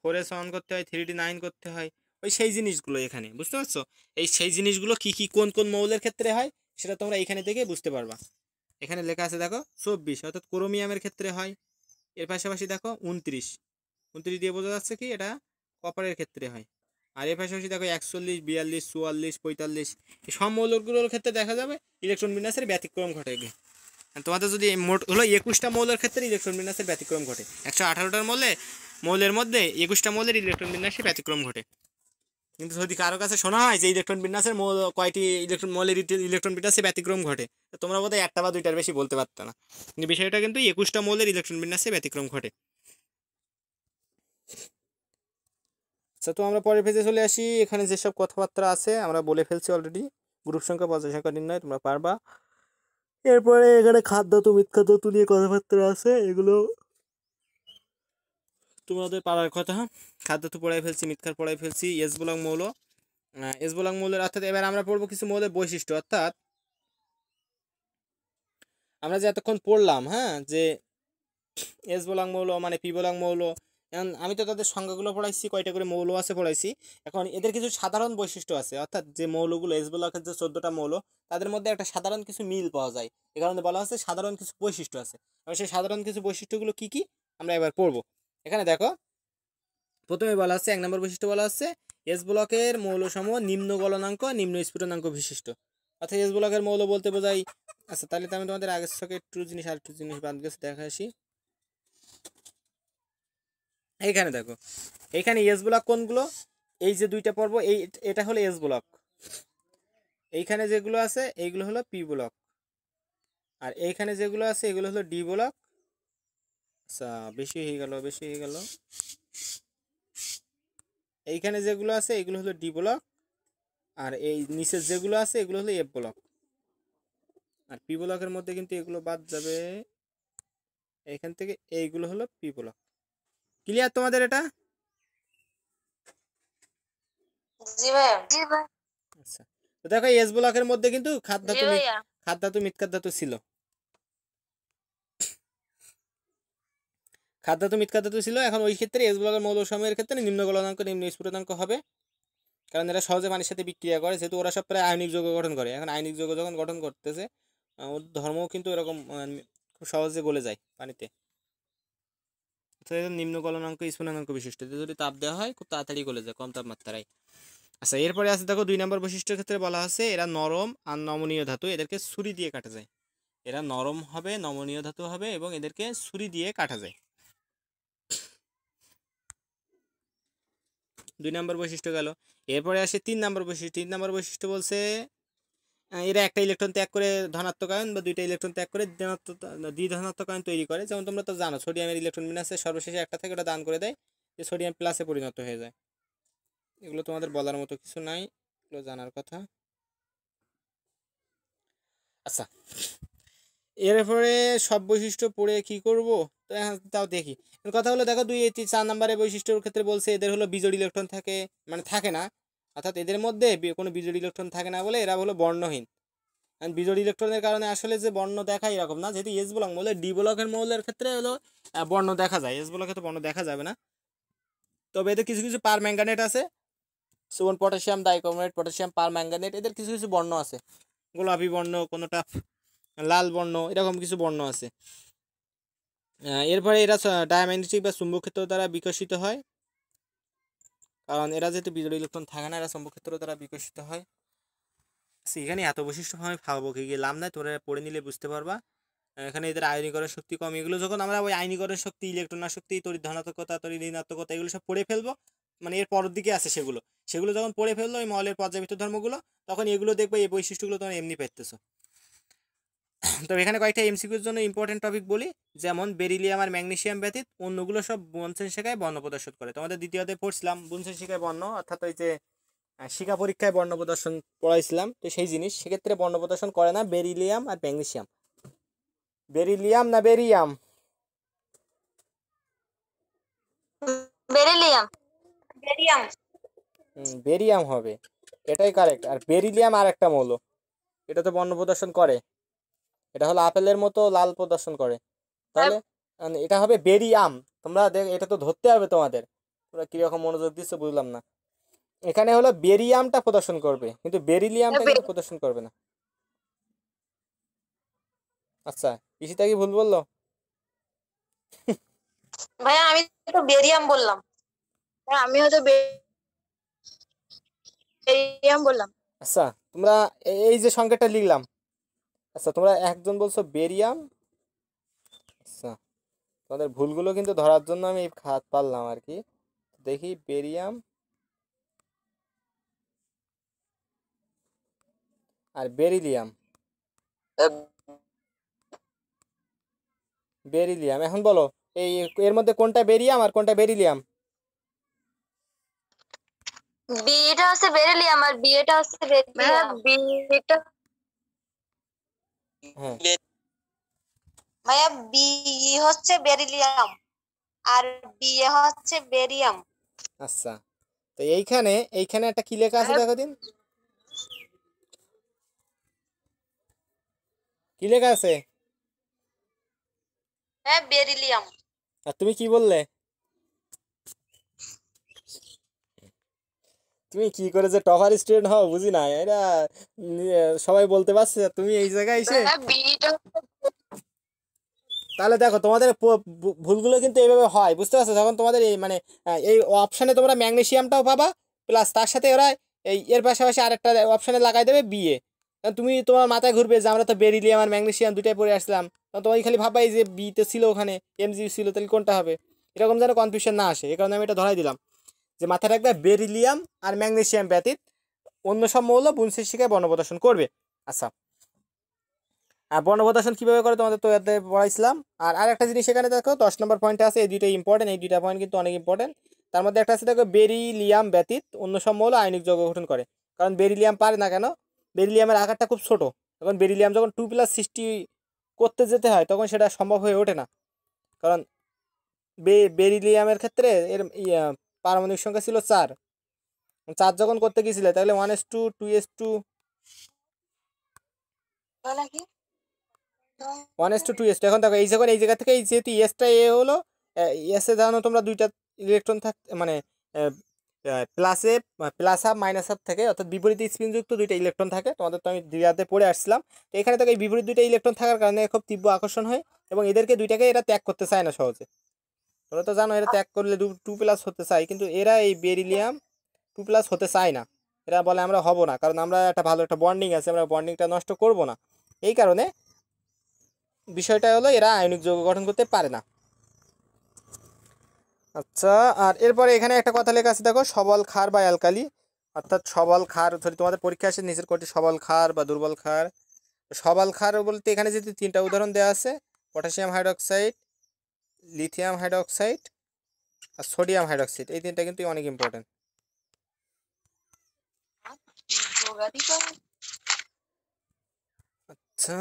ফোর এস ওয়ান করতে হয় থ্রি ডি নাইন করতে হয় ওই সেই জিনিসগুলো এখানে বুঝতে পারছো এই সেই জিনিসগুলো কি কি কোন কোন মৌলের ক্ষেত্রে হয় সেটা তোমরা এখানে থেকে বুঝতে পারবা এখানে লেখা আছে দেখো চব্বিশ অর্থাৎ ক্রোমিয়ামের ক্ষেত্রে হয় এর পাশাপাশি দেখো উনত্রিশ উনত্রিশ দিয়ে বোঝা যাচ্ছে কি এটা কপারের ক্ষেত্রে হয় আর এর পাশাপাশি দেখো একচল্লিশ বিয়াল্লিশ চুয়াল্লিশ পঁয়তাল্লিশ সব মৌলগুলোর ক্ষেত্রে দেখা যাবে ইলেকট্রন বিন্যাসের ব্যতিক্রম ঘটে তোমাদের যদি মোট হলো একুশটা মৌলের ক্ষেত্রে ইলেকট্রন বিন্যাসের ব্যতিক্রম ঘটে একশো আঠারোটার মৌলে মৌলের মধ্যে একুশটা মৌলের ইলেকট্রন বিন্যাসের ব্যতিক্রম ঘটে কিন্তু যদি কারো কাছে শোনা হয় যে ইলেকট্রন বিন্যাসের কয়টি ইলেকট্রন মৌলের ইলেকট্রন বিন্যাসে ব্যতিক্রম ঘটে তোমরা বোধহয় একটা বা দুইটার বেশি বলতে পারত না কিন্তু বিষয়টা কিন্তু একুশটা মৌলের ইলেকট্রন বিন্যাসে ব্যতিক্রম ঘটে আচ্ছা, তো আমরা পরের ফেজে চলে আসি এখানে যেসব কথাবার্তা আছে আমরা বলে ফেলছি অলরেডি গ্রুপ সংখ্যা পঞ্চাশ সংখ্যা নির্ণয় তোমরা পারবা এরপরে এখানে খাদ্য তুমি খাদ্য তুলিয়ে কথাবার্তা আছে এগুলো তোমাদের পাড়ার কথা হ্যাঁ? তো পড়াই ফেলছি মিথ্যার পড়াই ফেলছি এসবোলাং মৌল এসবোলাং মৌলের অর্থাৎ এবার আমরা পড়বো কিছু মৌলের বৈশিষ্ট্য অর্থাৎ আমরা যে এতক্ষণ পড়লাম হ্যাঁ যে এসবোলাং মৌল মানে পিবোলাং মৌল আমি তো তাদের সংখ্যাগুলো পড়াইছি কয়টা করে মৌল আছে পড়াইছি এখন এদের কিছু সাধারণ বৈশিষ্ট্য আছে অর্থাৎ যে মৌলগুলো এসবোলাকের যে চোদ্দোটা মৌল তাদের মধ্যে একটা সাধারণ কিছু মিল পাওয়া যায় এ কারণে বলা হচ্ছে সাধারণ কিছু বৈশিষ্ট্য আছে এবার সেই সাধারণ কিছু বৈশিষ্ট্যগুলো কি কি আমরা এবার পড়বো এখানে দেখো প্রথমে বলা হচ্ছে এক নম্বর বৈশিষ্ট্য বলা হচ্ছে এস ব্লকের মৌলসমূহ নিম্ন গলনাঙ্ক নিম্ন স্ফুটনাঙ্ক বিশিষ্ট অর্থাৎ এস ব্লকের মৌল বলতে বোঝাই আচ্ছা তাহলে তো আমি তোমাদের আগের সঙ্গে একটু জিনিস আর একটু জিনিস বাদ গেছে দেখা আসি এইখানে দেখো এইখানে এস ব্লক কোনগুলো এই যে দুইটা পর্ব এই এটা হলো এস ব্লক এইখানে যেগুলো আছে এইগুলো হলো পি ব্লক আর এইখানে যেগুলো আছে এগুলো হলো ডি ব্লক আচ্ছা বেশি হয়ে গেল বেশি হয়ে গেল এইখানে যেগুলো আছে এগুলো হলো ডি ব্লক আর এই নিচে যেগুলো আছে এগুলো হলো এফ ব্লক আর পি ব্লকের মধ্যে কিন্তু এগুলো বাদ যাবে এখান থেকে এইগুলো হলো পি ব্লক ক্লিয়ার তোমাদের এটা আচ্ছা তো দেখো এস ব্লকের মধ্যে কিন্তু খাদ্য খাদ্য মিথ খাদ্য ছিল খাদ্যাতু মিথখাদ্যাতু ছিল এখন ওই ক্ষেত্রে এস ব্লকের মৌলসমূহের ক্ষেত্রে নিম্ন গলনাঙ্ক নিম্ন স্ফুটনাঙ্ক হবে কারণ এরা সহজে পানির সাথে বিক্রিয়া করে যেহেতু ওরা সব প্রায় আইনিক যৌগ গঠন করে এখন আইনিক যৌগ যখন গঠন করতেছে ওর ধর্মও কিন্তু এরকম খুব সহজে গলে যায় পানিতে নিম্ন গলনাঙ্ক স্ফুটনাঙ্ক বিশিষ্ট যদি তাপ দেওয়া হয় খুব তাড়াতাড়ি গলে যায় কম তাপমাত্রায় আচ্ছা এরপরে আছে দেখো দুই নম্বর বৈশিষ্ট্যের ক্ষেত্রে বলা আছে এরা নরম আর নমনীয় ধাতু এদেরকে ছুরি দিয়ে কাটা যায় এরা নরম হবে নমনীয় ধাতু হবে এবং এদেরকে ছুরি দিয়ে কাটা যায় দুই নম্বর বৈশিষ্ট্য গেল এরপরে আসে তিন নম্বর বৈশিষ্ট্য তিন নম্বর বৈশিষ্ট্য বলছে এরা একটা ইলেকট্রন ত্যাগ করে ধনাত্মক আয়ন বা দুইটা ইলেকট্রন ত্যাগ করে দ্বি ধনাত্মক আয়ন তৈরি করে যেমন তোমরা তো জানো সোডিয়ামের ইলেকট্রন মিনাসে সর্বশেষে একটা থেকে ওটা দান করে দেয় যে সোডিয়াম প্লাসে পরিণত হয়ে যায় এগুলো তোমাদের বলার মতো কিছু নাই এগুলো জানার কথা আচ্ছা এরপরে সব বৈশিষ্ট্য পড়ে কি করব হ্যাঁ, হ্যাঁ, তাও দেখি কথা হলো দেখো দুই চার নাম্বারের বৈশিষ্ট্যর ক্ষেত্রে বলছে এদের হলো বিজোড় ইলেকট্রন থাকে মানে থাকে না অর্থাৎ এদের মধ্যে কোনো বিজোড় ইলেকট্রন থাকে না বলে এরা হলো বর্ণহীন বিজোড় ইলেকট্রনের কারণে আসলে যে বর্ণ দেখা এরকম না যেহেতু এস ব্লক মৌলের ডি ব্লকের মৌলের ক্ষেত্রে হলো বর্ণ দেখা যায় এস ব্লকে তো বর্ণ দেখা যাবে না তবে এদের কিছু কিছু পার ম্যাঙ্গানেট আছে সুবন potassium dichromate potassium permanganate এদের কিছু কিছু বর্ণ আছে গোলাপি বর্ণ কোনোটা লাল বর্ণ এরকম কিছু বর্ণ আছে এরপরে এরা ডায়াম্যাগনেটিক বা ক্ষেত্র দ্বারা বিকশিত হয় কারণ এরা যেহেতু বিজয় ইলেকট্রন থাকে না এরা চুম্বকক্ষেত্র দ্বারা বিকশিত হয় এখানে এত বৈশিষ্ট্য হয় ভাবো কি গিয়ে লাভ নাই তোমরা পড়ে নিলে বুঝতে পারবা এখানে এদের আয়নীকরণ শক্তি কম এগুলো যখন আমরা ওই আয়নীকরণ শক্তি ইলেকট্রন শক্তি তরি ধনাত্মকতা তরি ঋণাত্মকতা এগুলো সব পড়ে ফেলবো মানে এর পরের দিকে আছে সেগুলো সেগুলো যখন পড়ে ফেললো ওই মহলের পর্যাবৃত্ত ধর্মগুলো তখন এগুলো দেখবে এই বৈশিষ্ট্যগুলো তোমার এমনি পেতেছো <coughs> তো এখানে কয়েকটা এমসিকিউর জন্য ইম্পর্টেন্ট টপিক বলি যেমন বেরিলিয়াম আর ম্যাগনেশিয়াম ব্যতীত অন্যগুলো সব বনসেন শিখায় বর্ণ প্রদর্শন করে তোমাদের দ্বিতীয়তে পড়ছিলাম বনসেন শিখায় বর্ণ অর্থাৎ ওই যে শিখা পরীক্ষায় বর্ণ প্রদর্শন পড়াইছিলাম তো সেই জিনিস সেক্ষেত্রে বর্ণ প্রদর্শন করে না বেরিলিয়াম আর ম্যাগনেশিয়াম বেরিলিয়াম না বেরিয়াম বেরিলিয়াম বেরিয়াম বেরিয়াম হবে এটাই কারেক্ট আর বেরিলিয়াম আর একটা মৌল এটা তো বর্ণ প্রদর্শন করে এটা হলো আপেলের মতো লাল প্রদর্শন করে হ্যাঁ। তাহলে এটা হবে বেরি আম তোমরা দেখ এটা তো ধরতে হবে তোমাদের তোমরা কিরকম মনোযোগ দিচ্ছ বুঝলাম না এখানে হলো বেরিয়ামটা প্রদর্শন করবে কিন্তু বেরিলিয়ামটা হ্যাঁ, কিন্তু প্রদর্শন করবে না আচ্ছা ইসিটা কি ভুল বললো ভাই আমি তো বেরিয়াম বললাম হ্যাঁ, আমি হয়তো বেরিয়াম বললাম আচ্ছা তোমরা এই যে সংকেতটা লিখলাম আচ্ছা তোমরা একজন বলছো বেরিয়াম আচ্ছা তোমাদের ভুলগুলো কিন্তু ধরার জন্য আমি খাত পারলাম আর কি দেখি বেরিয়াম আর বেরিলিয়াম বেরিলিয়াম এখন বলো এই এর মধ্যে কোনটা বেরিয়াম আর কোনটা বেরিলিয়াম বিটা হচ্ছে বেরিলিয়াম আর বিটা হচ্ছে হ্যাঁ। বেরিলিয়াম বিটা হ্যাঁ। মায়া বি হচ্ছে বেরিলিয়াম আর হচ্ছে বেরিয়াম আচ্ছা তো এইখানে এইখানে একটা কি লেখা আছে দেখো দিন কি লেখা আছে হ্যাঁ বেরিলিয়াম আর তুমি কি বললে তুমি কি করে যে টপার স্টুডেন্ট হও বুঝি না এটা সবাই বলতে পারছে তুমি এই জায়গায় এসে তাহলে দেখো তোমাদের ভুলগুলো কিন্তু এইভাবে হয় বুঝতে পারছো যখন তোমাদের এই মানে এই অপশানে তোমরা ম্যাগনেশিয়ামটাও পাবা প্লাস তার সাথে ওরা এই এর পাশাপাশি আরেকটা অপশানে লাগাই দেবে বিয়ে তুমি তোমার মাথায় ঘুরবে যে আমরা তো বেরিলিয়াম আমার ম্যাগনেশিয়াম দুটাই পরে আসলাম তোমাকে খালি ভাববাই যে বিতে ছিল ওখানে এমজিউ ছিল তাহলে কোনটা হবে এরকম যেন কনফিউশন না আসে এই কারণে আমি এটা ধরাই দিলাম যে মাথায় রাখবে বেরিলিয়াম আর ম্যাগনেশিয়াম ব্যতীত অন্য সব মৌল বুনসির শিখায় বর্ণপ্রদর্শন করবে আচ্ছা আর বর্ণপ্রদর্শন কীভাবে করে তোমাদের তো এতে পড়াইছিলাম আর আরেকটা জিনিস এখানে দেখো দশ নম্বর পয়েন্টে আছে এই দুইটা ইম্পর্টেন্ট এই দুইটা পয়েন্ট কিন্তু অনেক ইম্পর্টেন্ট তার মধ্যে একটা আছে দেখো বেরিলিয়াম ব্যতীত অন্য সব মৌল আইনিক যোগ গঠন করে কারণ বেরিলিয়াম পারে না কেন বেরিলিয়ামের আকারটা খুব ছোট তখন বেরিলিয়াম যখন টু প্লাস সৃষ্টি করতে যেতে হয় তখন সেটা সম্ভব হয়ে ওঠে না কারণ বেরিলিয়ামের ক্ষেত্রে এর ইয়ে পারমাণবিক সংখ্যা ছিল চার চার যখন করতে গিয়েছিলে তাহলে one s two two s two one s two two s two এখন দেখো এই যখন এই জায়গা থেকে এই যেহেতু এসটা e এ হলো এসে জানো তোমরা দুইটা ইলেকট্রন থাক মানে প্লাসে প্লাস হাফ মাইনাস হাফ থাকে অর্থাৎ বিপরীত স্পিনযুক্ত দুইটা ইলেকট্রন থাকে তোমাদের তো আমি দুইটাতে পড়ে আসছিলাম তো এখানে তো এই বিপরীত দুইটা ইলেকট্রন থাকার কারণে খুব তীব্র আকর্ষণ হয় এবং এদেরকে দুইটাকে এরা ত্যাগ করতে চায় না সহজে তোমরা তো জানো এরা ত্যাগ করলে টু প্লাস হতে চায় কিন্তু এরা এই বেরিলিয়াম টু প্লাস হতে চায় না এরা বলে আমরা হব না কারণ আমরা একটা ভালো একটা বন্ডিং আছে আমরা বন্ডিংটা নষ্ট করব না এই কারণে বিষয়টা হলো এরা আয়নিক যৌগ গঠন করতে পারে না আচ্ছা আর এরপরে এখানে একটা কথা লেখা আছে দেখো সবল খার বা অ্যালকালি অর্থাৎ সবল খার ধরি তোমাদের পরীক্ষা আসে নিচের কোটি সবল খার বা দুর্বল খার সবল খার বলতে এখানে যদি তিনটা উদাহরণ দেওয়া আছে পটাশিয়াম হাইড্রক্সাইড লিথিয়াম হাইড্রক্সাইড আর সোডিয়াম হাইড্রোক্সাইড এই তিনটা কিন্তু অনেক ইম্পর্টেন্ট আচ্ছা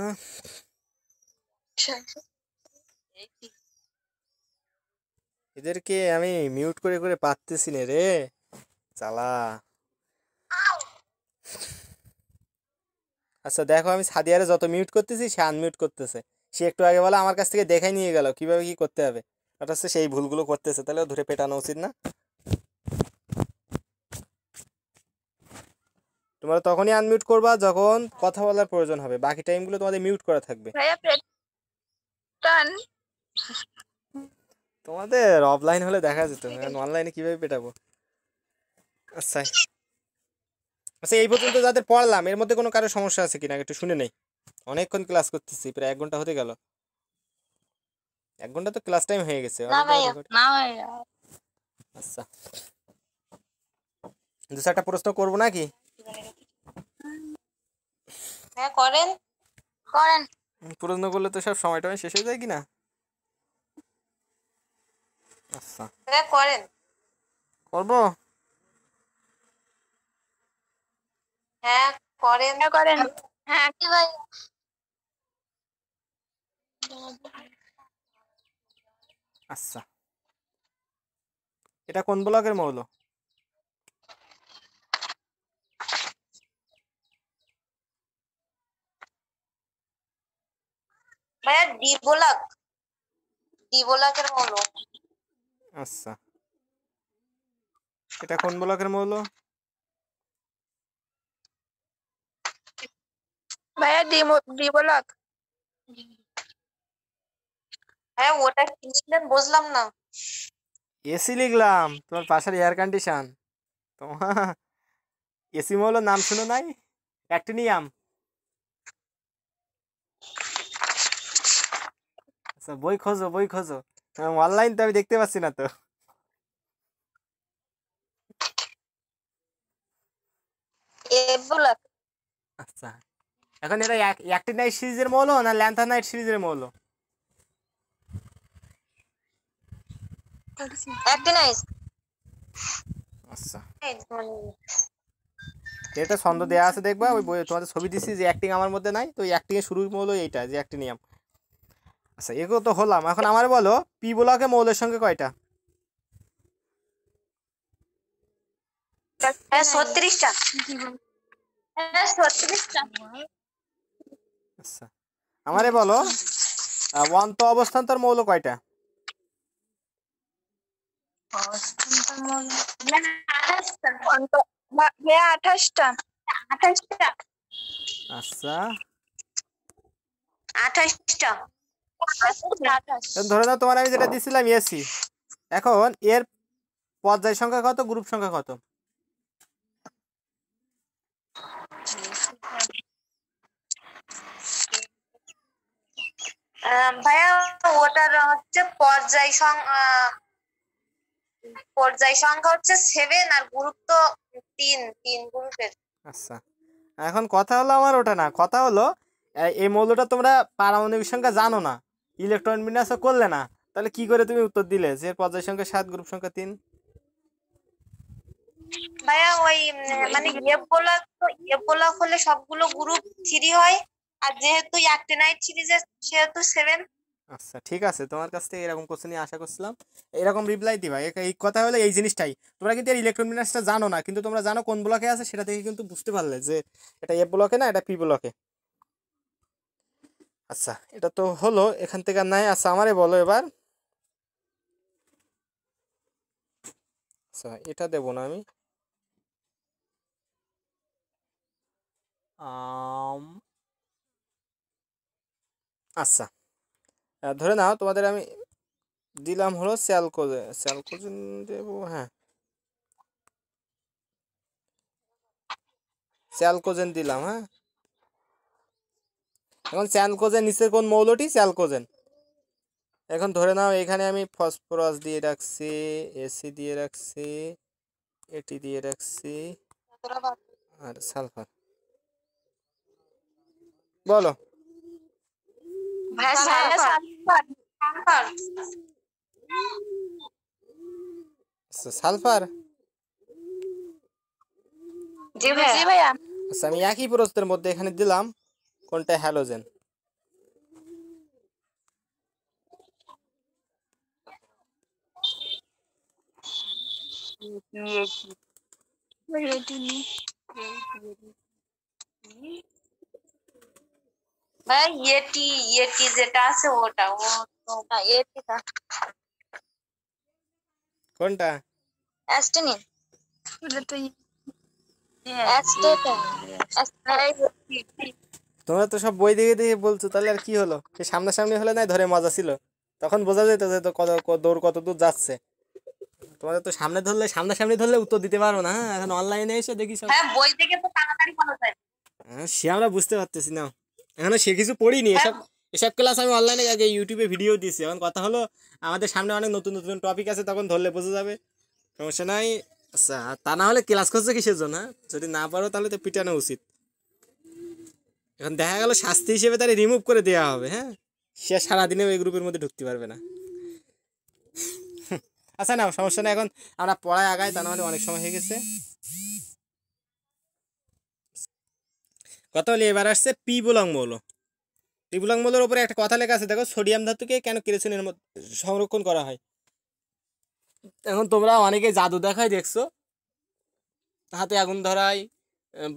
এদেরকে আমি মিউট করে করে পারতেছি না রে চালা আচ্ছা দেখো আমি সাদিয়ারে যত মিউট করতেছি সে আনমিউট করতেছে সে একটু আগে বলে আমার কাছ থেকে দেখাই নিয়ে গেল কিভাবে কি করতে হবে ওটা হচ্ছে সেই ভুলগুলো করতেছে তাহলে ধরে পেটানো উচিত না তোমার তখনই আনমিউট করবা যখন কথা বলার প্রয়োজন হবে বাকি টাইমগুলো তোমাদের মিউট করা থাকবে তোমাদের অফলাইন হলে দেখা যেত অনলাইনে কিভাবে পেটাবো আচ্ছা আচ্ছা এই পর্যন্ত যাদের পড়লাম এর মধ্যে কোনো কারো সমস্যা আছে কিনা একটু শুনে নেই অনেকক্ষণ ক্লাস করতেছি প্রায় এক ঘন্টা হতে গেল এক ঘন্টা তো ক্লাস টাইম হয়ে গেছে আচ্ছা দু চারটা প্রশ্ন করবো নাকি হ্যাঁ করেন করেন প্রশ্ন করলে তো সব সময় টাইম শেষ হয়ে যায় কি না আচ্ছা হ্যাঁ করেন করবো হ্যাঁ করেন হ্যাঁ, করেন হ্যাঁ কি ভাই আচ্ছা এটা কোন ব্লকের মৌল ভাইয়া ডিবোলাক ডিবোলাকের মৌল আচ্ছা এটা কোন ব্লকের মৌল ভাইয়া ডিম ডিবলক হ্যাঁ ওটা কি বুঝলাম না এসি লিখলাম তোমার পাশের এয়ার কন্ডিশন তোমার এসি মহলের নাম শুনো নাই অ্যাক্টিনিয়াম আচ্ছা বই খোঁজো বই খোঁজো অনলাইন তো আমি দেখতে পাচ্ছি না তো আচ্ছা এখন এটা একটি নাইট সিরিজের মৌল না নাইট সিরিজের মৌল আচ্ছা। এটা ছন্দ দেওয়া আছে দেখবা ওই বই তোমাদের ছবি দিছি যে অ্যাক্টিং আমার মধ্যে নাই তো অ্যাক্টিং এর শুরুর মৌল এইটা যে একটি নিয়ম আচ্ছা এগুলো তো হলাম এখন আমার বলো পি ব্লকে মৌলের সঙ্গে কয়টা হ্যাঁ, ছত্রিশটা হ্যাঁ, ছত্রিশটা আচ্ছা আমারে বলো অন্ত তার মৌল কয়টা মানে আচ্ছা ধরে নাও তোমার আমি যেটা দিছিলাম এসি এখন এর পর্যায় সংখ্যা কত গ্রুপ সংখ্যা কত ভাইয়া ওটার হচ্ছে পর্যায় পর্যায় সংখ্যা হচ্ছে সেভেন আর গ্রুপ তো তিন তিন গ্রুপের আচ্ছা এখন কথা হলো আমার ওটা না কথা হলো এই মৌলটা তোমরা পারমাণবিক সংখ্যা জানো না ইলেকট্রন বিন্যাস করলে না তাহলে কি করে তুমি উত্তর দিলে যে পর্যায় সংখ্যা সাত গ্রুপ সংখ্যা তিন ভাইয়া ওই মানে ইয়ে বলা ইয়ে বলা হলে সবগুলো গ্রুপ থ্রি হয় আর যেহেতু একটি নাইট সিরিজে সেহেতু সেভেন আচ্ছা ঠিক আছে তোমার কাছ থেকে এরকম কোশ্চেনই আশা করছিলাম এরকম রিপ্লাই দিবা এই কথা হলো এই জিনিসটাই তোমরা কিন্তু এর ইলেকট্রন জানো না কিন্তু তোমরা জানো কোন ব্লকে আছে সেটা থেকে কিন্তু বুঝতে পারলে যে এটা এফ ব্লকে না এটা পি ব্লকে আচ্ছা এটা তো হলো এখান থেকে নাই আচ্ছা আমারে বলো এবার আচ্ছা এটা দেব না আমি আম আচ্ছা ধরে নাও তোমাদের আমি দিলাম হলো স্যালকোজে স্যালকোজেন দেবো হ্যাঁ স্যালকোজেন দিলাম হ্যাঁ এখন স্যালকোজেন নিচের কোন মৌলটি স্যালকোজেন এখন ধরে নাও এখানে আমি ফসফরাস দিয়ে রাখছি এসি দিয়ে রাখছি এটি দিয়ে রাখছি আর সালফার বলো भैंस है साल पर साल पर জি ভাইয়া আচ্ছা আমি একই প্রশ্নের মধ্যে এখানে দিলাম কোনটা হ্যালোজেন Thank you. হ্যাঁ, তোমরা তো সব বই দেখে দেখে বলছো তাহলে আর কি হলো সে সামনাসামনি হলে নাই ধরে মজা ছিল তখন বোঝা যেত যে কত দৌড় কত দূর যাচ্ছে তোমাদের তো সামনে ধরলে সামনাসামনি ধরলে উত্তর দিতে পারো না হ্যাঁ? এখন অনলাইনে এসে দেখি সব হ্যাঁ বই থেকে তো তাড়াতাড়ি বলা যায় হ্যাঁ সে আমরা বুঝতে পারতেছি না এখনো সে কিছু পড়িনি হ্যাঁ। এসব এসব ক্লাস আমি অনলাইনে আগে ইউটিউবে ভিডিও দিয়েছি এখন কথা হলো আমাদের সামনে অনেক নতুন নতুন টপিক আছে তখন ধরলে বোঝা যাবে সমস্যা নাই আচ্ছা তা না হলে ক্লাস করছে কিসের জন্য হ্যাঁ? যদি না পারো তাহলে তো পিটানো উচিত এখন দেখা গেল শাস্তি হিসেবে তাহলে রিমুভ করে দেওয়া হবে হ্যাঁ সে সারাদিনে ওই গ্রুপের মধ্যে ঢুকতে পারবে না আচ্ছা না সমস্যা নাই এখন আমরা পড়ায় আগায় তা না হলে অনেক সময় হয়ে গেছে কত হলে এবার আসছে পি মৌল পিবুলং মৌলের ওপরে একটা কথা লেখা আছে দেখো সোডিয়াম ধাতুকে কেন কেরোসিনের মধ্যে সংরক্ষণ করা হয় এখন তোমরা অনেকে জাদু দেখায় দেখছো হাতে আগুন ধরায়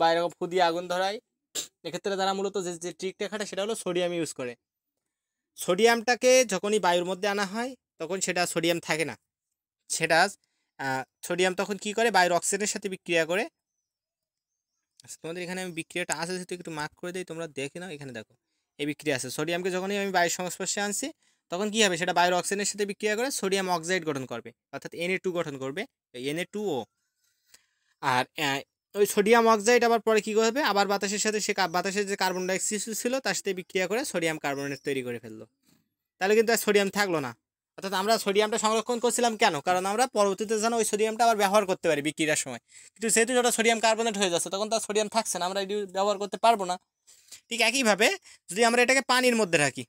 বা এরকম ফুদিয়ে আগুন ধরায় এক্ষেত্রে তারা মূলত যে যে ট্রিক দেখাটা সেটা হলো সোডিয়াম ইউজ করে সোডিয়ামটাকে যখনই বায়ুর মধ্যে আনা হয় তখন সেটা সোডিয়াম থাকে না সেটা সোডিয়াম তখন কি করে বায়ুর অক্সিজেনের সাথে বিক্রিয়া করে আচ্ছা, তোমাদের এখানে আমি বিক্রিয়াটা আসে সেটা একটু মার্ক করে দিই তোমরা দেখে নাও এখানে দেখো এই বিক্রিয়া আছে সোডিয়ামকে যখনই আমি বায়ুর সংস্পর্শে আনছি তখন কি হবে সেটা বায়ুর অক্সিজেনের সাথে বিক্রিয়া করে সোডিয়াম অক্সাইড গঠন করবে অর্থাৎ এনএ টু গঠন করবে এনএ টু ও আর ওই সোডিয়াম অক্সাইড আবার পরে কী করবে আবার বাতাসের সাথে সে বাতাসের যে কার্বন ডাইঅক্সাইড ছিল তার সাথে বিক্রিয়া করে সোডিয়াম কার্বনেট তৈরি করে ফেললো তাহলে কিন্তু আর সোডিয়াম থাকলো না অর্থাৎ আমরা সোডিয়ামটা সংরক্ষণ করছিলাম কেন কারণ আমরা পরবর্তীতে যেন ওই সোডিয়ামটা আবার ব্যবহার করতে পারি বিক্রিয়ার সময় কিন্তু যেহেতু যেটা সোডিয়াম কার্বনেট হয়ে যাচ্ছে তখন তার সোডিয়াম থাকছে না আমরা এটি ব্যবহার করতে পারবো না ঠিক একইভাবে যদি আমরা এটাকে পানির মধ্যে রাখি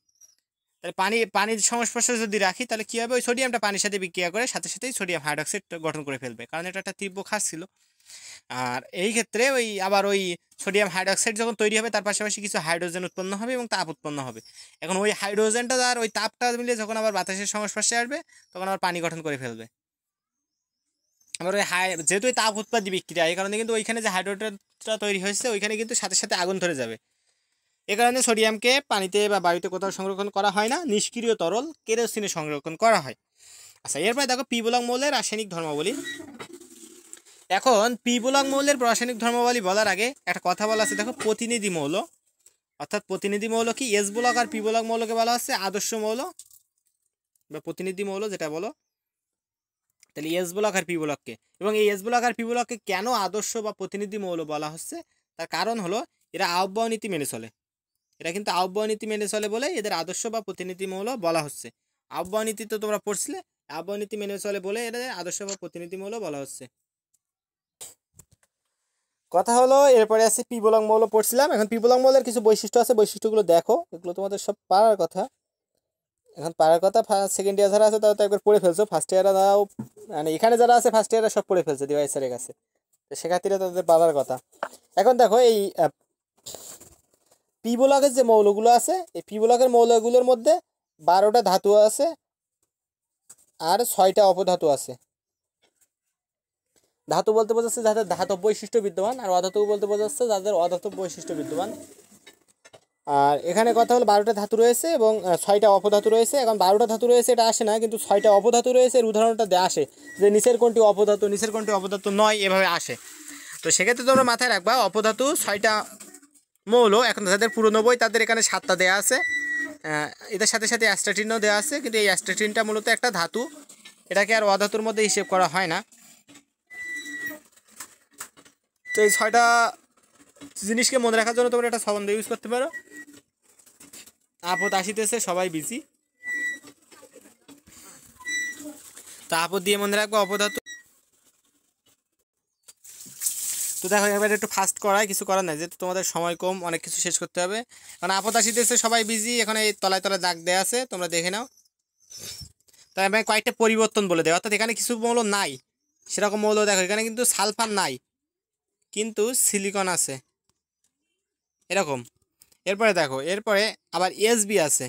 তাহলে পানি পানির সংস্পর্শে যদি রাখি তাহলে কী হবে ওই সোডিয়ামটা পানির সাথে বিক্রিয়া করে সাথে সাথেই সোডিয়াম হাইড্রক্সাইড গঠন করে ফেলবে কারণ এটা একটা তীব্র খাস ছিল আর এই ক্ষেত্রে ওই আবার ওই সোডিয়াম হাইড্রোক্সাইড যখন তৈরি হবে তার পাশাপাশি কিছু হাইড্রোজেন উৎপন্ন হবে এবং তাপ উৎপন্ন হবে এখন ওই হাইড্রোজেনটা আর ওই তাপটা মিলে যখন আবার বাতাসের সংস্পর্শে আসবে তখন আবার পানি গঠন করে ফেলবে আবার ওই হাই যেহেতু ওই তাপ উৎপাদী বিক্রিয়া এই কারণে কিন্তু ওইখানে যে হাইড্রোজেনটা তৈরি হয়েছে ওইখানে কিন্তু সাথে সাথে আগুন ধরে যাবে এ কারণে সোডিয়ামকে পানিতে বা বায়ুতে কোথাও সংরক্ষণ করা হয় না নিষ্ক্রিয় তরল কেরোসিনে সংরক্ষণ করা হয় আচ্ছা এরপরে দেখো পিবলং মৌলের রাসায়নিক ধর্মাবলী এখন পিবুলং মৌলের রাসায়নিক ধর্মাবলী বলার আগে একটা কথা বলা আছে দেখো প্রতিনিধি মৌল অর্থাৎ প্রতিনিধি মৌল কি এস বুলক আর পি মৌলকে বলা হচ্ছে আদর্শ মৌল বা প্রতিনিধি মৌল যেটা বলো তাহলে এস বুলক আর পি এবং এই এস বুলক আর পি কেন আদর্শ বা প্রতিনিধি মৌল বলা হচ্ছে তার কারণ হলো এরা আহ্বায় নীতি মেনে চলে এরা কিন্তু আহ্বায় নীতি মেনে চলে বলে এদের আদর্শ বা প্রতিনিধি মৌল বলা হচ্ছে আহ্বায় নীতি তো তোমরা পড়ছিলে আহ্বায় নীতি মেনে চলে বলে এদের আদর্শ বা প্রতিনিধি মৌল বলা হচ্ছে কথা হলো এরপরে আছে পিবলং মৌল পড়ছিলাম এখন পিবলং মৌলের কিছু বৈশিষ্ট্য আছে বৈশিষ্ট্যগুলো দেখো এগুলো তোমাদের সব পারার কথা এখন পারার কথা ফার্স্ট সেকেন্ড ইয়ার যারা আছে তারা তো একবার পড়ে ফেলছো ফার্স্ট ইয়াররা তারাও মানে এখানে যারা আছে ফার্স্ট ইয়াররা সব পড়ে ফেলছে দিবাই স্যারের কাছে তো সেক্ষেত্রে তাদের পারার কথা এখন দেখো এই পি ব্লকের যে মৌলগুলো আছে এই পি ব্লকের মৌলগুলোর মধ্যে বারোটা ধাতু আছে আর ছয়টা অপধাতু আছে ধাতু বলতে বোঝাচ্ছে যাদের ধাতব বৈশিষ্ট্য বিদ্যমান আর অধাতু বলতে বোঝাচ্ছে যাদের অধাতব বৈশিষ্ট্য বিদ্যমান আর এখানে কথা হলো বারোটা ধাতু রয়েছে এবং ছয়টা অপধাতু রয়েছে এখন বারোটা ধাতু রয়েছে এটা আসে না কিন্তু ছয়টা অপধাতু রয়েছে এর উদাহরণটা দেওয়া আসে যে নিচের কোনটি অপধাতু নিচের কোনটি অপধাতু নয় এভাবে আসে তো সেক্ষেত্রে তোমরা মাথায় রাখবা অপধাতু ছয়টা মৌল এখন যাদের পুরনো বই তাদের এখানে সাতটা দেয়া আছে এদের সাথে সাথে অ্যাস্ট্রাটিনও দেওয়া আছে কিন্তু এই অ্যাস্ট্রাটিনটা মূলত একটা ধাতু এটাকে আর অধাতুর মধ্যে হিসেব করা হয় না তো এই ছয়টা জিনিসকে মনে রাখার জন্য তোমরা একটা সবন্ধ ইউজ করতে পারো আপদ আসিতেছে সবাই বিজি তো আপদ দিয়ে মনে রাখবো অপদার্থ তো দেখো এবার একটু ফাস্ট করায় কিছু করার নাই যেহেতু তোমাদের সময় কম অনেক কিছু শেষ করতে হবে কারণ আপদ আসিতেছে সবাই বিজি এখানে এই তলায় তলায় দাগ দেওয়া আছে তোমরা দেখে নাও তাই আমি কয়েকটা পরিবর্তন বলে দেয় অর্থাৎ এখানে কিছু মৌল নাই সেরকম মৌল দেখো এখানে কিন্তু সালফার নাই কিন্তু সিলিকন আছে এরকম এরপরে দেখো এরপরে আবার এসবি আছে